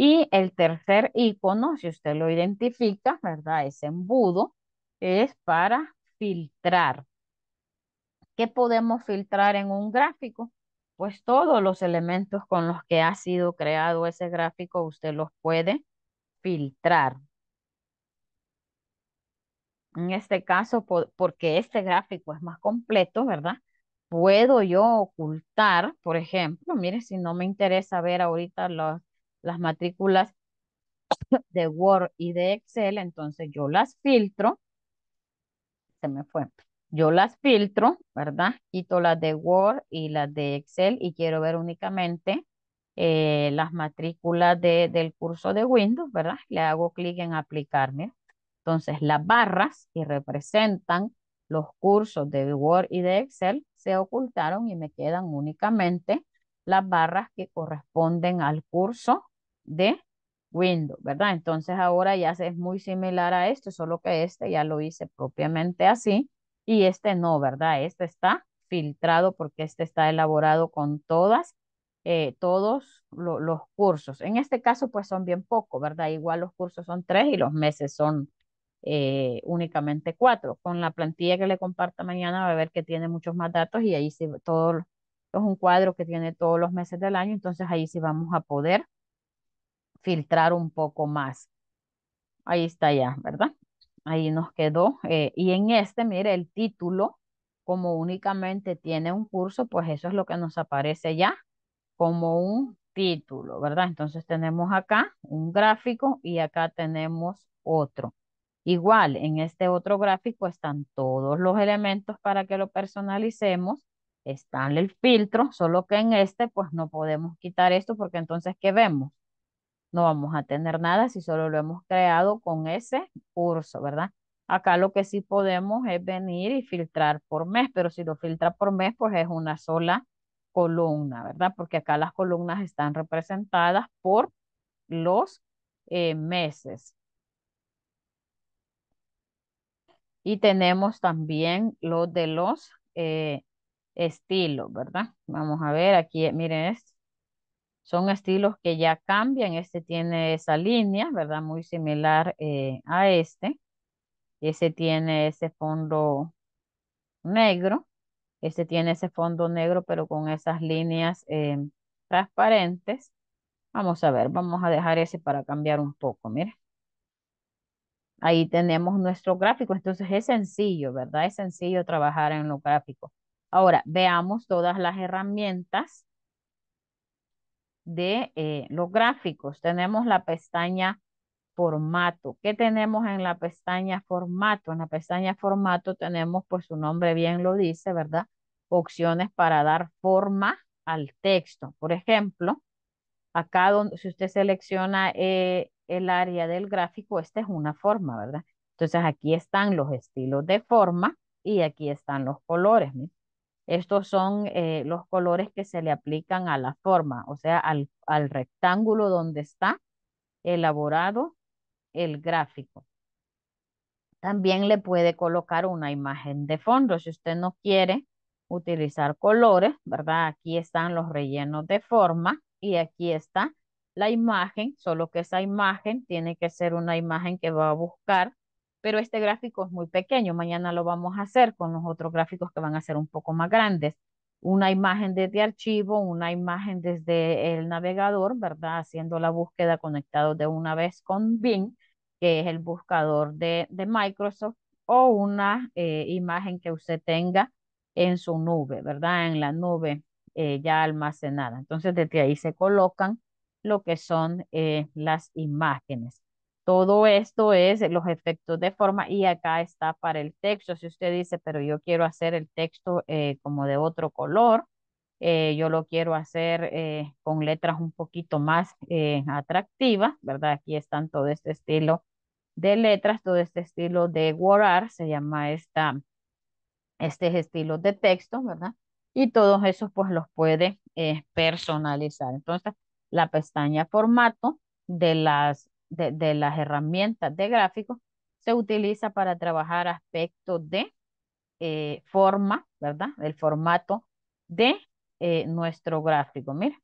Y el tercer icono, si usted lo identifica, ¿verdad? Ese embudo es para filtrar. ¿Qué podemos filtrar en un gráfico? Pues todos los elementos con los que ha sido creado ese gráfico, usted los puede filtrar. En este caso, porque este gráfico es más completo, ¿verdad? Puedo yo ocultar, por ejemplo, mire, si no me interesa ver ahorita los las matrículas de Word y de Excel, entonces yo las filtro, se me fue, yo las filtro, ¿verdad? Quito las de Word y las de Excel y quiero ver únicamente eh, las matrículas del curso de Windows, ¿verdad? Le hago clic en aplicarme, Entonces las barras que representan los cursos de Word y de Excel se ocultaron y me quedan únicamente las barras que corresponden al curso de Windows, ¿verdad? Entonces ahora ya es muy similar a esto solo que este ya lo hice propiamente así y este no, ¿verdad? Este está filtrado porque este está elaborado con todas, eh, todos los cursos. En este caso pues son bien pocos, ¿verdad? Igual los cursos son tres y los meses son eh, únicamente cuatro. Con la plantilla que le comparta mañana va a ver que tiene muchos más datos y ahí sí todo es un cuadro que tiene todos los meses del año, entonces ahí sí vamos a poder filtrar un poco más. Ahí está ya, ¿verdad? Ahí nos quedó. Eh, y en este, mire, el título, como únicamente tiene un curso, pues eso es lo que nos aparece ya como un título, ¿verdad? Entonces tenemos acá un gráfico y acá tenemos otro. Igual, en este otro gráfico están todos los elementos para que lo personalicemos. Está el filtro, solo que en este pues no podemos quitar esto porque entonces ¿qué vemos? no vamos a tener nada si solo lo hemos creado con ese curso, ¿verdad? Acá lo que sí podemos es venir y filtrar por mes, pero si lo filtra por mes, pues es una sola columna, ¿verdad? Porque acá las columnas están representadas por los eh, meses. Y tenemos también lo de los eh, estilos, ¿verdad? Vamos a ver aquí, miren esto son estilos que ya cambian. Este tiene esa línea, ¿verdad? Muy similar eh, a este. Ese tiene ese fondo negro. Este tiene ese fondo negro, pero con esas líneas em, transparentes. Vamos a ver, vamos a dejar ese para cambiar un poco, mire. Ahí tenemos nuestro gráfico, entonces es sencillo, ¿verdad? Es sencillo trabajar en lo gráfico. Ahora, veamos todas las herramientas de eh, los gráficos. Tenemos la pestaña formato. ¿Qué tenemos en la pestaña formato? En la pestaña formato tenemos, pues su nombre bien lo dice, ¿verdad? Opciones para dar forma al texto. Por ejemplo, acá donde, si usted selecciona eh, el área del gráfico, esta es una forma, ¿verdad? Entonces aquí están los estilos de forma y aquí están los colores. Estos son eh, los colores que se le aplican a la forma, o sea, al, al rectángulo donde está elaborado el gráfico. También le puede colocar una imagen de fondo. Si usted no quiere utilizar colores, ¿verdad? Aquí están los rellenos de forma y aquí está la imagen, solo que esa imagen tiene que ser una imagen que va a buscar pero este gráfico es muy pequeño. Mañana lo vamos a hacer con los otros gráficos que van a ser un poco más grandes. Una imagen desde archivo, una imagen desde el navegador, ¿verdad? Haciendo la búsqueda conectado de una vez con Bing, que es el buscador de, Microsoft, o una eh, imagen que usted tenga en su nube, ¿verdad? En la nube eh, ya almacenada. Entonces, desde ahí se colocan lo que son eh, las imágenes. Todo esto es los efectos de forma y acá está para el texto. Si usted dice, pero yo quiero hacer el texto eh, como de otro color, eh, yo lo quiero hacer eh, con letras un poquito más atractivas, ¿verdad? Aquí están todo este estilo de letras, todo este estilo de word se llama esta, este estilo de texto, ¿verdad? Y todos esos pues los puede personalizar. Entonces, la pestaña formato de las de, las herramientas de gráfico se utiliza para trabajar aspectos de eh, forma, ¿verdad? El formato de eh, nuestro gráfico. Mira.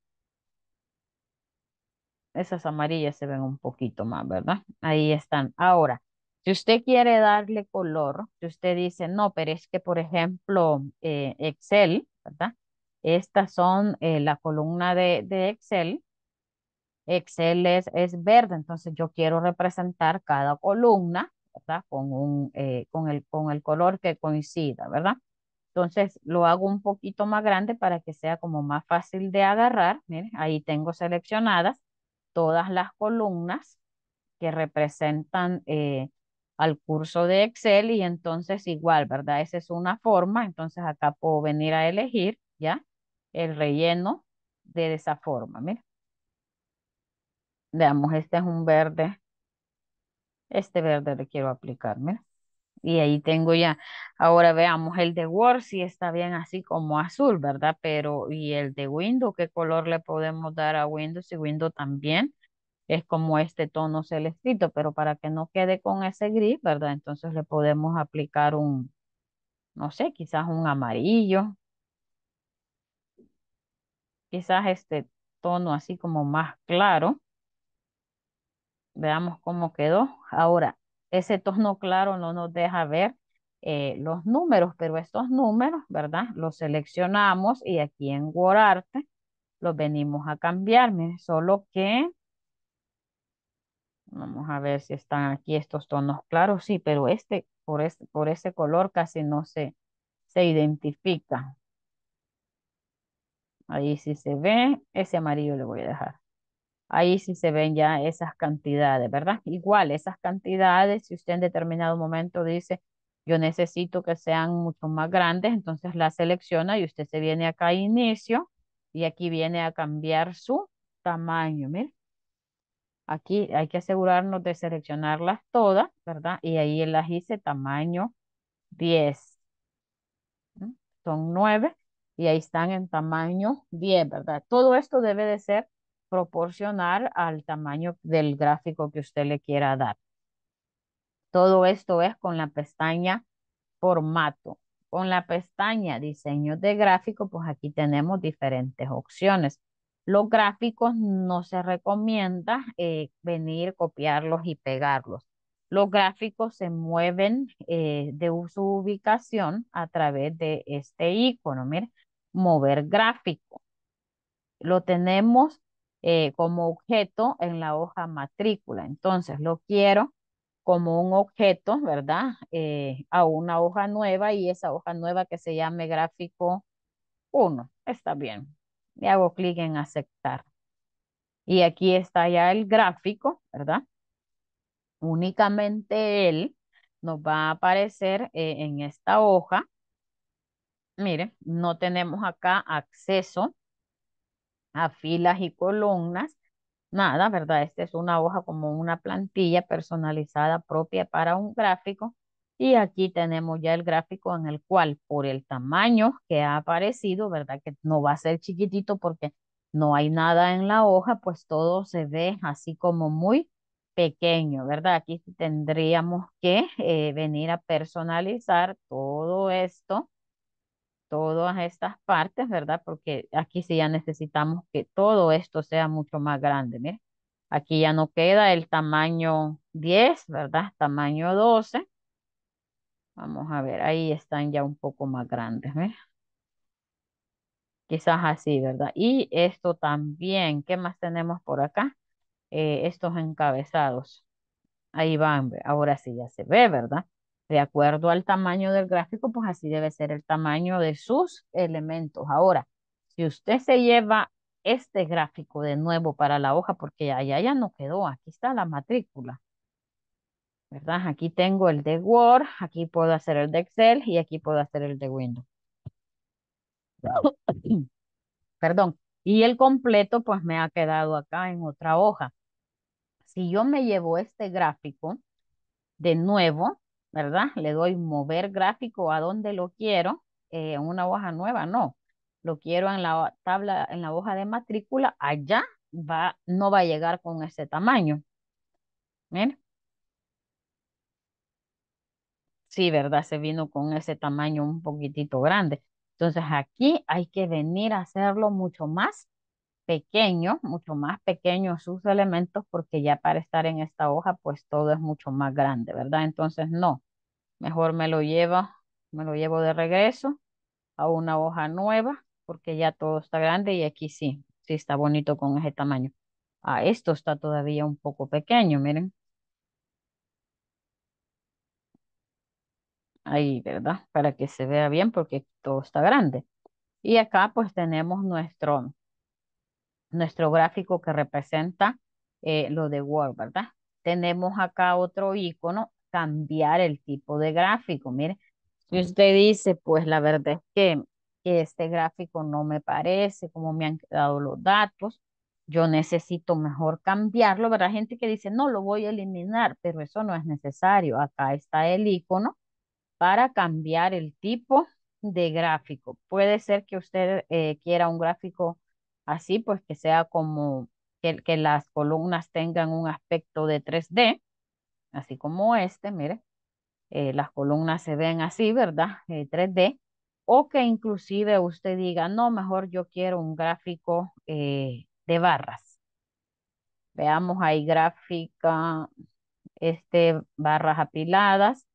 Esas amarillas se ven un poquito más, ¿verdad? Ahí están. Ahora, si usted quiere darle color, si usted dice, no, pero es que, por ejemplo, eh, Excel, ¿verdad? Estas son la columna de, de Excel Excel es, verde, entonces yo quiero representar cada columna, ¿verdad? Con, un, eh, con, el, con el color que coincida, ¿verdad? Entonces lo hago un poquito más grande para que sea como más fácil de agarrar. Miren, ahí tengo seleccionadas todas las columnas que representan eh, al curso de Excel y entonces igual, ¿verdad? Esa es una forma, entonces acá puedo venir a elegir, ¿ya? El relleno de esa forma, miren. Veamos, este es un verde. Este verde le quiero aplicar, mira. Y ahí tengo ya. Ahora veamos el de Word, si está bien así como azul, ¿verdad? Pero, ¿y el de Windows? ¿Qué color le podemos dar a Windows? Y Windows también es como este tono celestito, pero para que no quede con ese gris, ¿verdad? Entonces le podemos aplicar un, no sé, quizás un amarillo. Quizás este tono así como más claro. Veamos cómo quedó. Ahora, ese tono claro no nos deja ver eh, los números, pero estos números, ¿verdad? Los seleccionamos y aquí en WordArt los venimos a cambiar. solo que Vamos a ver si están aquí estos tonos claros. Sí, pero este por, por ese color casi no se, se identifica. Ahí sí se ve. Ese amarillo le voy a dejar. Ahí sí se ven ya esas cantidades, ¿verdad? Igual, esas cantidades, si usted en determinado momento dice, yo necesito que sean mucho más grandes, entonces la selecciona y usted se viene acá a inicio y aquí viene a cambiar su tamaño, mire. Aquí hay que asegurarnos de seleccionarlas todas, ¿verdad? Y ahí las hice tamaño 10. Son 9 y ahí están en tamaño 10, ¿verdad? Todo esto debe de ser Proporcionar al tamaño del gráfico que usted le quiera dar. Todo esto es con la pestaña formato. Con la pestaña diseño de gráfico, pues aquí tenemos diferentes opciones. Los gráficos no se recomienda eh, venir, copiarlos y pegarlos. Los gráficos se mueven eh, de su ubicación a través de este icono. Mire, mover gráfico. Lo tenemos eh, como objeto en la hoja matrícula. Entonces lo quiero como un objeto, ¿verdad? Eh, a una hoja nueva y esa hoja nueva que se llame gráfico 1. Está bien. Le hago clic en aceptar. Y aquí está ya el gráfico, ¿verdad? Únicamente él nos va a aparecer eh, en esta hoja. Mire, no tenemos acá acceso a filas y columnas. Nada, ¿verdad? Esta es una hoja como una plantilla personalizada propia para un gráfico. Y aquí tenemos ya el gráfico en el cual por el tamaño que ha aparecido, ¿verdad? Que no va a ser chiquitito porque no hay nada en la hoja, pues todo se ve así como muy pequeño, ¿verdad? Aquí tendríamos que eh, venir a personalizar todo esto todas estas partes, ¿verdad? Porque aquí sí ya necesitamos que todo esto sea mucho más grande, Aquí ya no queda el tamaño 10, ¿verdad? Tamaño 12. Vamos a ver, ahí están ya un poco más grandes, Quizás así, ¿verdad? Y esto también, ¿qué más tenemos por acá? Eh, estos encabezados. Ahí van, ahora sí ya se ve, ¿verdad? De acuerdo al tamaño del gráfico, pues así debe ser el tamaño de sus elementos. Ahora, si usted se lleva este gráfico de nuevo para la hoja, porque allá ya no quedó, aquí está la matrícula. ¿Verdad? Aquí tengo el de Word, aquí puedo hacer el de Excel y aquí puedo hacer el de Windows. Perdón. Y el completo pues me ha quedado acá en otra hoja. Si yo me llevo este gráfico de nuevo ¿verdad? Le doy mover gráfico a donde lo quiero, en eh, una hoja nueva, no. Lo quiero en la tabla, en la hoja de matrícula, allá va, no va a llegar con ese tamaño. ¿Ven? Sí, ¿verdad? Se vino con ese tamaño un poquitito grande. Entonces aquí hay que venir a hacerlo mucho más pequeño, mucho más pequeño sus elementos porque ya para estar en esta hoja pues todo es mucho más grande, ¿verdad? Entonces no, mejor me lo lleva, me lo llevo de regreso a una hoja nueva porque ya todo está grande y aquí sí, sí está bonito con ese tamaño. Ah, esto está todavía un poco pequeño, miren. Ahí, ¿verdad? Para que se vea bien porque todo está grande. Y acá pues tenemos nuestro nuestro gráfico que representa eh, lo de Word, ¿verdad? Tenemos acá otro icono, cambiar el tipo de gráfico. Mire, si usted dice, pues la verdad es que, este gráfico no me parece, como me han quedado los datos, yo necesito mejor cambiarlo, ¿verdad? Gente que dice, no, lo voy a eliminar, pero eso no es necesario. Acá está el icono para cambiar el tipo de gráfico. Puede ser que usted eh, quiera un gráfico así pues que sea como que, que las columnas tengan un aspecto de 3D, así como este, mire, eh, las columnas se ven así, ¿verdad? 3D, eh, o que inclusive usted diga, no, mejor yo quiero un gráfico eh, de barras. Veamos, ahí gráfica, este, barras apiladas.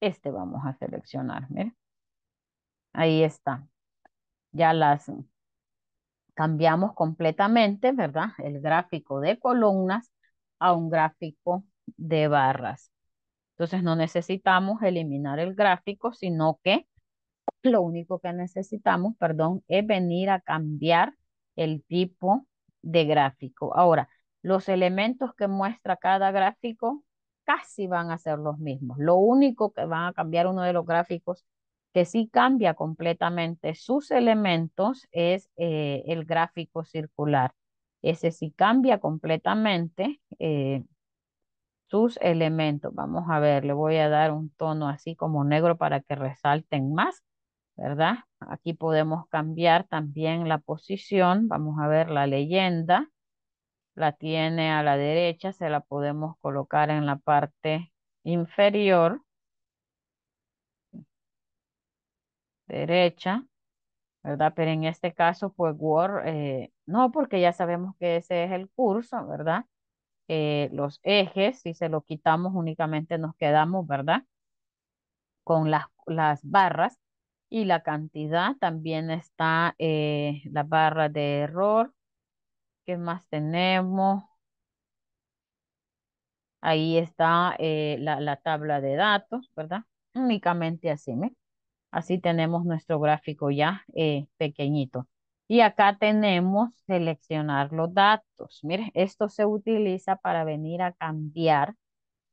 Este vamos a seleccionar, mire. Ahí está. Ya las cambiamos completamente, ¿verdad? El gráfico de columnas a un gráfico de barras. Entonces no necesitamos eliminar el gráfico, sino que lo único que necesitamos, perdón, es venir a cambiar el tipo de gráfico. Ahora, los elementos que muestra cada gráfico casi van a ser los mismos. Lo único que van a cambiar uno de los gráficos que sí cambia completamente sus elementos es eh, el gráfico circular. Ese sí cambia completamente eh, sus elementos. Vamos a ver, le voy a dar un tono así como negro para que resalten más, ¿verdad? Aquí podemos cambiar también la posición. Vamos a ver la leyenda. La tiene a la derecha, se la podemos colocar en la parte inferior derecha, ¿verdad? Pero en este caso, pues Word, eh, no, porque ya sabemos que ese es el curso, ¿verdad? Eh, los ejes, si se lo quitamos únicamente nos quedamos, ¿verdad? Con las, las barras y la cantidad, también está eh, la barra de error. ¿Qué más tenemos? Ahí está la, la tabla de datos, ¿verdad? Únicamente así, ¿me? Así tenemos nuestro gráfico ya eh, pequeñito. Y acá tenemos seleccionar los datos. Mire, esto se utiliza para venir a cambiar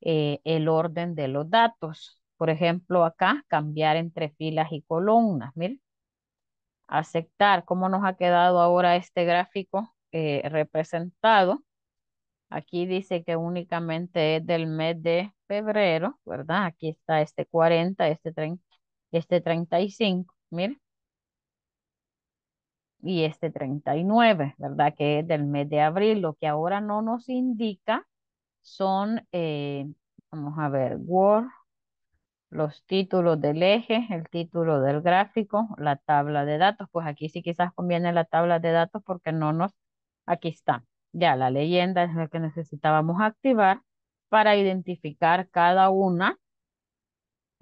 eh, el orden de los datos. Por ejemplo, acá cambiar entre filas y columnas. Mire, aceptar. ¿Cómo nos ha quedado ahora este gráfico eh, representado? Aquí dice que únicamente es del mes de febrero, ¿verdad? Aquí está este 40, este 30 este 35, mire. Y este 39, ¿verdad? Que es del mes de abril. Lo que ahora no nos indica son, eh, vamos a ver, Word, los títulos del eje, el título del gráfico, la tabla de datos. Pues aquí sí quizás conviene la tabla de datos porque no nos... Aquí está. Ya la leyenda es la que necesitábamos activar para identificar cada una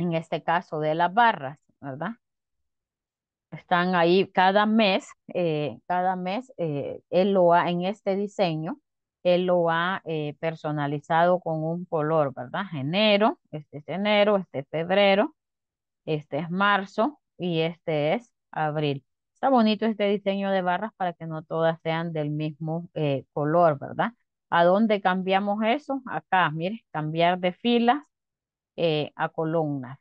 en este caso de las barras, ¿verdad? Están ahí cada mes, eh, cada mes, eh, él lo ha, en este diseño, él lo ha eh, personalizado con un color, ¿verdad? Enero, este es enero, este es febrero, este es marzo y este es abril. Está bonito este diseño de barras para que no todas sean del mismo color, ¿verdad? ¿A dónde cambiamos eso? Acá, mire, cambiar de filas eh, a columnas.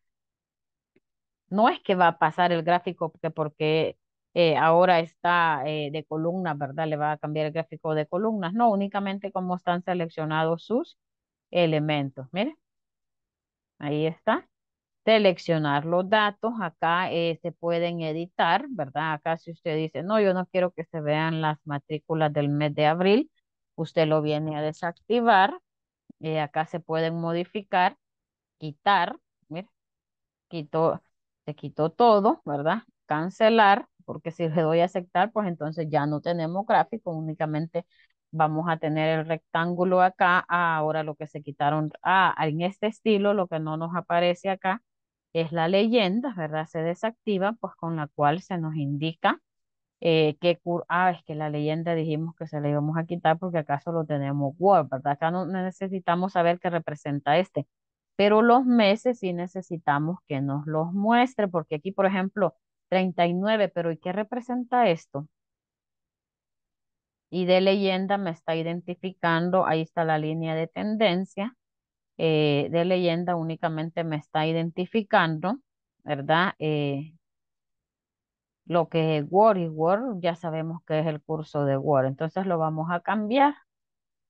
No es que va a pasar el gráfico porque, eh, ahora está eh, de columnas, ¿verdad? Le va a cambiar el gráfico de columnas. No, únicamente como están seleccionados sus elementos. Mire, ahí está. Seleccionar los datos. Acá se pueden editar, ¿verdad? Acá si usted dice, no, yo no quiero que se vean las matrículas del mes de abril, usted lo viene a desactivar. acá se pueden modificar quitar, mira, quito se quitó todo, ¿verdad? Cancelar, porque si le doy a aceptar, pues entonces ya no tenemos gráfico, únicamente vamos a tener el rectángulo acá, ahora lo que se quitaron, ah, en este estilo, lo que no nos aparece acá, es la leyenda, ¿verdad? Se desactiva, pues con la cual se nos indica eh, qué ah, es que la leyenda dijimos que se la íbamos a quitar porque acaso lo tenemos Word, ¿verdad? Acá no necesitamos saber qué representa este pero los meses sí necesitamos que nos los muestre, porque aquí, por ejemplo, 39, pero ¿y qué representa esto? Y de leyenda me está identificando, ahí está la línea de tendencia, eh, de leyenda únicamente me está identificando, ¿verdad? Eh, lo que es Word y Word, ya sabemos que es el curso de Word, entonces lo vamos a cambiar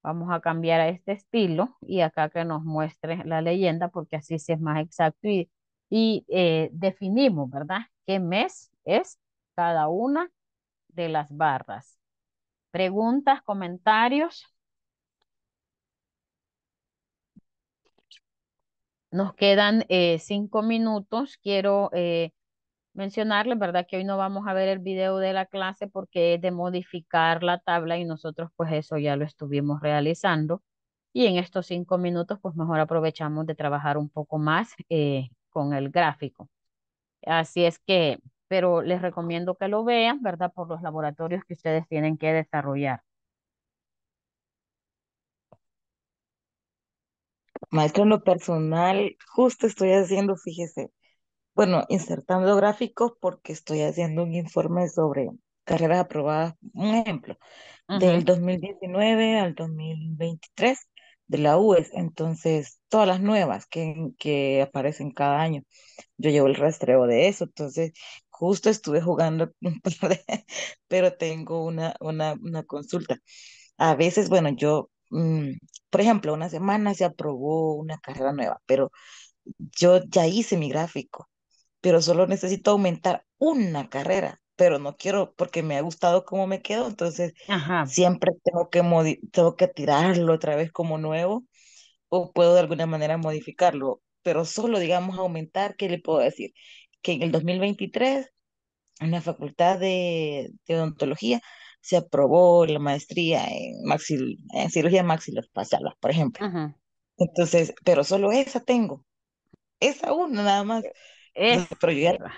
Vamos a cambiar a este estilo y acá que nos muestre la leyenda porque así sí es más exacto y, eh, definimos, ¿verdad? ¿Qué mes es cada una de las barras? Preguntas, comentarios. Nos quedan eh, cinco minutos. Quiero eh, mencionarles, ¿verdad? Que hoy no vamos a ver el video de la clase porque es de modificar la tabla y nosotros pues eso ya lo estuvimos realizando. Y en estos cinco minutos pues mejor aprovechamos de trabajar un poco más eh, con el gráfico. Así es que, pero les recomiendo que lo vean, ¿verdad? Por los laboratorios que ustedes tienen que desarrollar. maestro en lo personal, justo estoy haciendo, fíjese, bueno, insertando gráficos porque estoy haciendo un informe sobre carreras aprobadas, un ejemplo, del 2019 al 2023 de la UES, entonces todas las nuevas que, que aparecen cada año, yo llevo el rastreo de eso, entonces justo estuve jugando pero tengo una, una, una consulta. A veces, bueno, yo, mm, por ejemplo, una semana se aprobó una carrera nueva, pero yo ya hice mi gráfico pero solo necesito aumentar una carrera, pero no quiero porque me ha gustado cómo me quedo, entonces siempre tengo que, tengo que tirarlo otra vez como nuevo o puedo de alguna manera modificarlo, pero solo digamos aumentar, ¿qué le puedo decir? Que en el 2023 en la Facultad de, Odontología se aprobó la maestría en, maxil, en cirugía maxilofacial, por ejemplo. Entonces, pero solo esa tengo, esa una nada más. Es, pero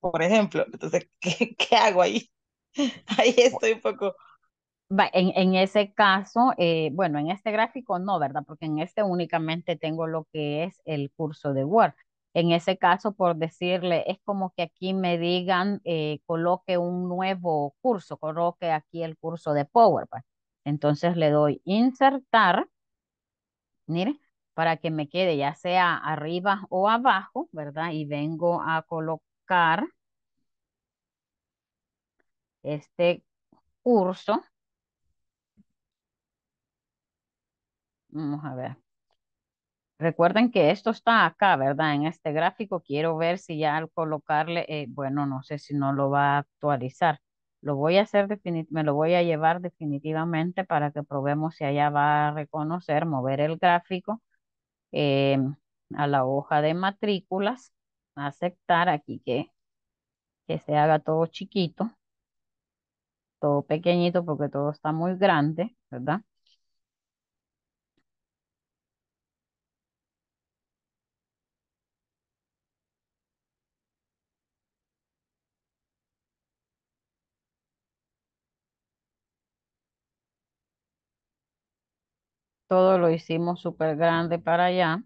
por ejemplo. Entonces, ¿qué, hago ahí? Ahí estoy un poco... En, en ese caso, eh, bueno, en este gráfico no, ¿verdad? Porque en este únicamente tengo lo que es el curso de Word. En ese caso, por decirle, es como que aquí me digan, eh, coloque un nuevo curso, coloque aquí el curso de PowerPoint. Entonces le doy insertar, mire, para que me quede ya sea arriba o abajo, ¿verdad? Y vengo a colocar este curso. Vamos a ver. Recuerden que esto está acá, ¿verdad? En este gráfico quiero ver si ya al colocarle, eh, bueno, no sé si no lo va a actualizar. Lo voy a hacer, me lo voy a llevar definitivamente para que probemos si allá va a reconocer, mover el gráfico eh, a la hoja de matrículas, aceptar aquí que, que se haga todo chiquito, todo pequeñito porque todo está muy grande, ¿verdad? todo lo hicimos súper grande para allá,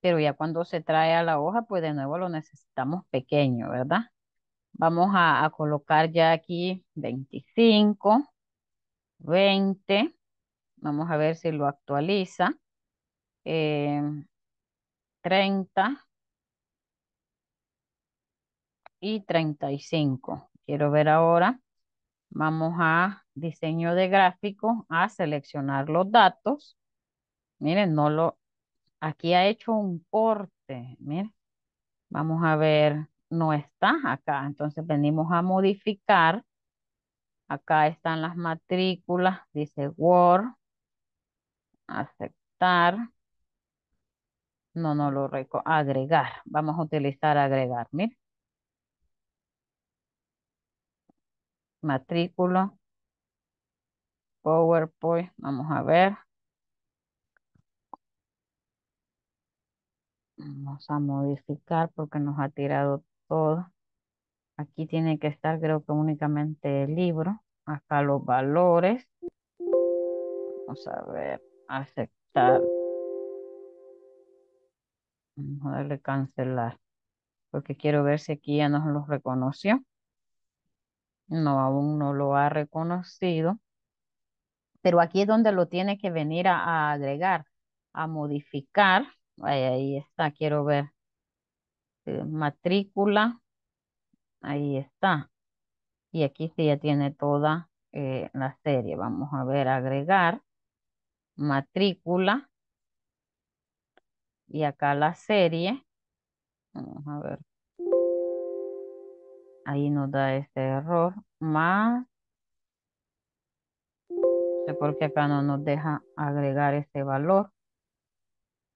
pero ya cuando se trae a la hoja, pues de nuevo lo necesitamos pequeño, ¿verdad? Vamos a, colocar ya aquí 25, 20, vamos a ver si lo actualiza, 30 eh, y 35. Quiero ver ahora, vamos a diseño de gráfico a seleccionar los datos. Miren, no lo, aquí ha hecho un corte, miren. Vamos a ver, no está acá, entonces venimos a modificar. Acá están las matrículas, dice Word, aceptar. No, no lo reco agregar. Vamos a utilizar agregar, miren. Matrícula, PowerPoint, vamos a ver. Vamos a modificar porque nos ha tirado todo. Aquí tiene que estar creo que únicamente el libro. Acá los valores. Vamos a ver, aceptar. Vamos a darle cancelar. Porque quiero ver si aquí ya nos lo reconoció. No, aún no lo ha reconocido pero aquí es donde lo tiene que venir a, agregar, a modificar. Ahí, está, quiero ver. Eh, matrícula. Ahí está. Y aquí sí ya tiene toda eh, la serie. Vamos a ver, agregar. Matrícula. Y acá la serie. Vamos a ver. Ahí nos da este error. Más este, porque acá no nos deja agregar este valor.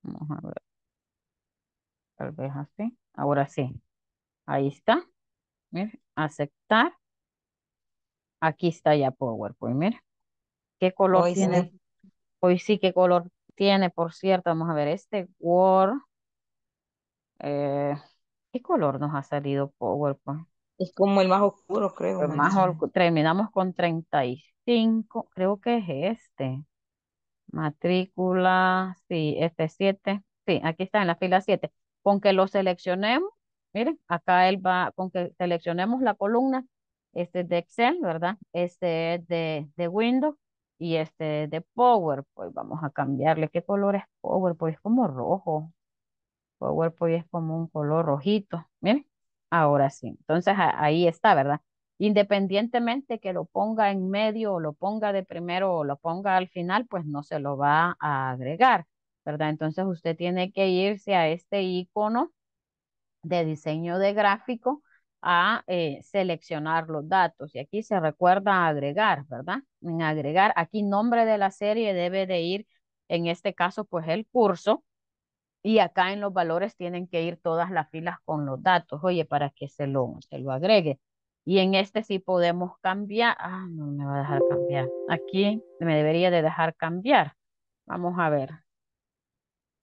Vamos a ver. Tal vez así. Ahora sí. Ahí está. Mira, aceptar. Aquí está ya PowerPoint. Mira. ¿Qué color tiene? Hoy sí, ¿qué color tiene? Por cierto, vamos a ver este Word. Eh, ¿Qué color nos ha salido PowerPoint? Es como el más oscuro, creo. El más oscuro. Terminamos con 36. 5, creo que es este. Matrícula, sí, este 7. Sí, aquí está en la fila 7. Con que lo seleccionemos, miren, acá él va, con que seleccionemos la columna, este es de Excel, ¿verdad? Este es de, de Windows y este es de PowerPoint. Vamos a cambiarle. ¿Qué color es PowerPoint? Es como rojo. PowerPoint es como un color rojito. Miren, ahora sí. Entonces ahí está, ¿verdad? independientemente que lo ponga en medio o lo ponga de primero o lo ponga al final, pues no se lo va a agregar, ¿verdad? Entonces usted tiene que irse a este icono de diseño de gráfico a eh, seleccionar los datos y aquí se recuerda agregar, ¿verdad? En agregar, aquí nombre de la serie debe de ir, en este caso, pues el curso, y acá en los valores tienen que ir todas las filas con los datos, oye, para que se lo, se lo agregue. Y en este sí podemos cambiar. Ah, no me va a dejar cambiar. Aquí me debería de dejar cambiar. Vamos a ver.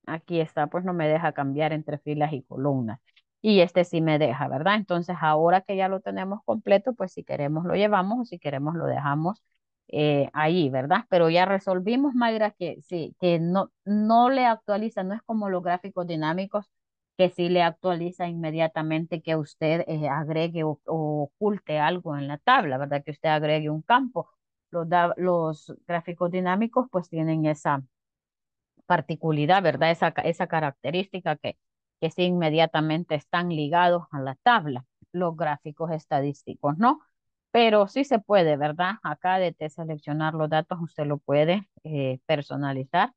Aquí está, pues no me deja cambiar entre filas y columnas. Y este sí me deja, ¿verdad? Entonces ahora que ya lo tenemos completo, pues si queremos lo llevamos o si queremos lo dejamos eh, ahí, ¿verdad? Pero ya resolvimos, Mayra, que sí, que no, no le actualiza, no es como los gráficos dinámicos que sí le actualiza inmediatamente que usted eh, agregue o, oculte algo en la tabla, ¿verdad? Que usted agregue un campo. Los, los gráficos dinámicos pues tienen esa particularidad, ¿verdad? Esa, característica que, que sí inmediatamente están ligados a la tabla, los gráficos estadísticos, ¿no? Pero sí se puede, ¿verdad? Acá de seleccionar los datos, usted lo puede eh, personalizar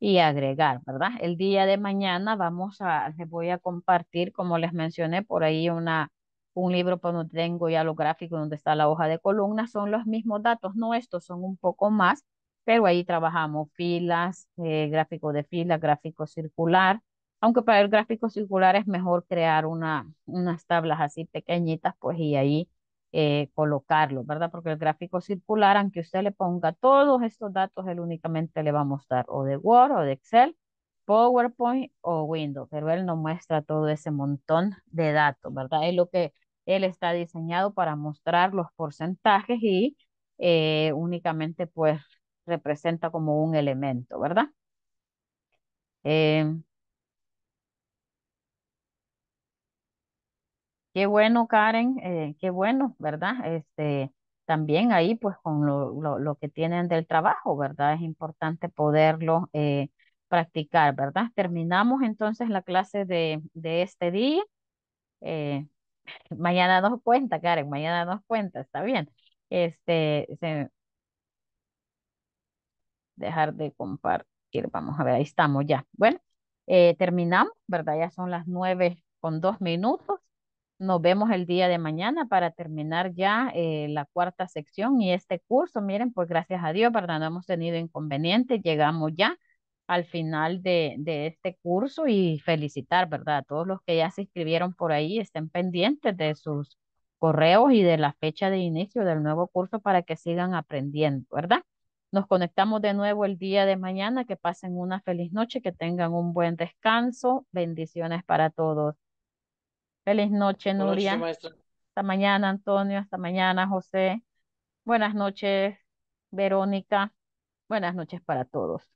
y agregar, ¿verdad? El día de mañana vamos a, les voy a compartir, como les mencioné, por ahí una, un libro donde tengo ya los gráficos donde está la hoja de columnas, son los mismos datos, no estos, son un poco más, pero ahí trabajamos filas, eh, gráfico de fila, gráfico circular, aunque para el gráfico circular es mejor crear una, unas tablas así pequeñitas, pues y ahí eh, colocarlo, ¿verdad? Porque el gráfico circular, aunque usted le ponga todos estos datos, él únicamente le va a mostrar o de Word o de Excel, PowerPoint o Windows, pero él no muestra todo ese montón de datos, ¿verdad? Es lo que él está diseñado para mostrar los porcentajes y eh, únicamente pues representa como un elemento, ¿verdad? Eh, Qué bueno, Karen, eh, qué bueno, ¿verdad? Este, también ahí, pues, con lo, lo, que tienen del trabajo, ¿verdad? Es importante poderlo eh, practicar, ¿verdad? Terminamos entonces la clase de, este día. Eh, mañana nos cuenta, Karen, mañana nos cuenta, está bien. Este, dejar de compartir, vamos a ver, ahí estamos ya. Bueno, terminamos, ¿verdad? Ya son las nueve con dos minutos. Nos vemos el día de mañana para terminar ya eh, la cuarta sección y este curso. Miren, pues gracias a Dios, ¿verdad? No hemos tenido inconvenientes. Llegamos ya al final de, de este curso y felicitar, ¿verdad? A todos los que ya se inscribieron por ahí, estén pendientes de sus correos y de la fecha de inicio del nuevo curso para que sigan aprendiendo, ¿verdad? Nos conectamos de nuevo el día de mañana. Que pasen una feliz noche, que tengan un buen descanso. Bendiciones para todos. Feliz noche, Nuria. Hasta mañana, Antonio. Hasta mañana, José. Buenas noches, Verónica. Buenas noches para todos.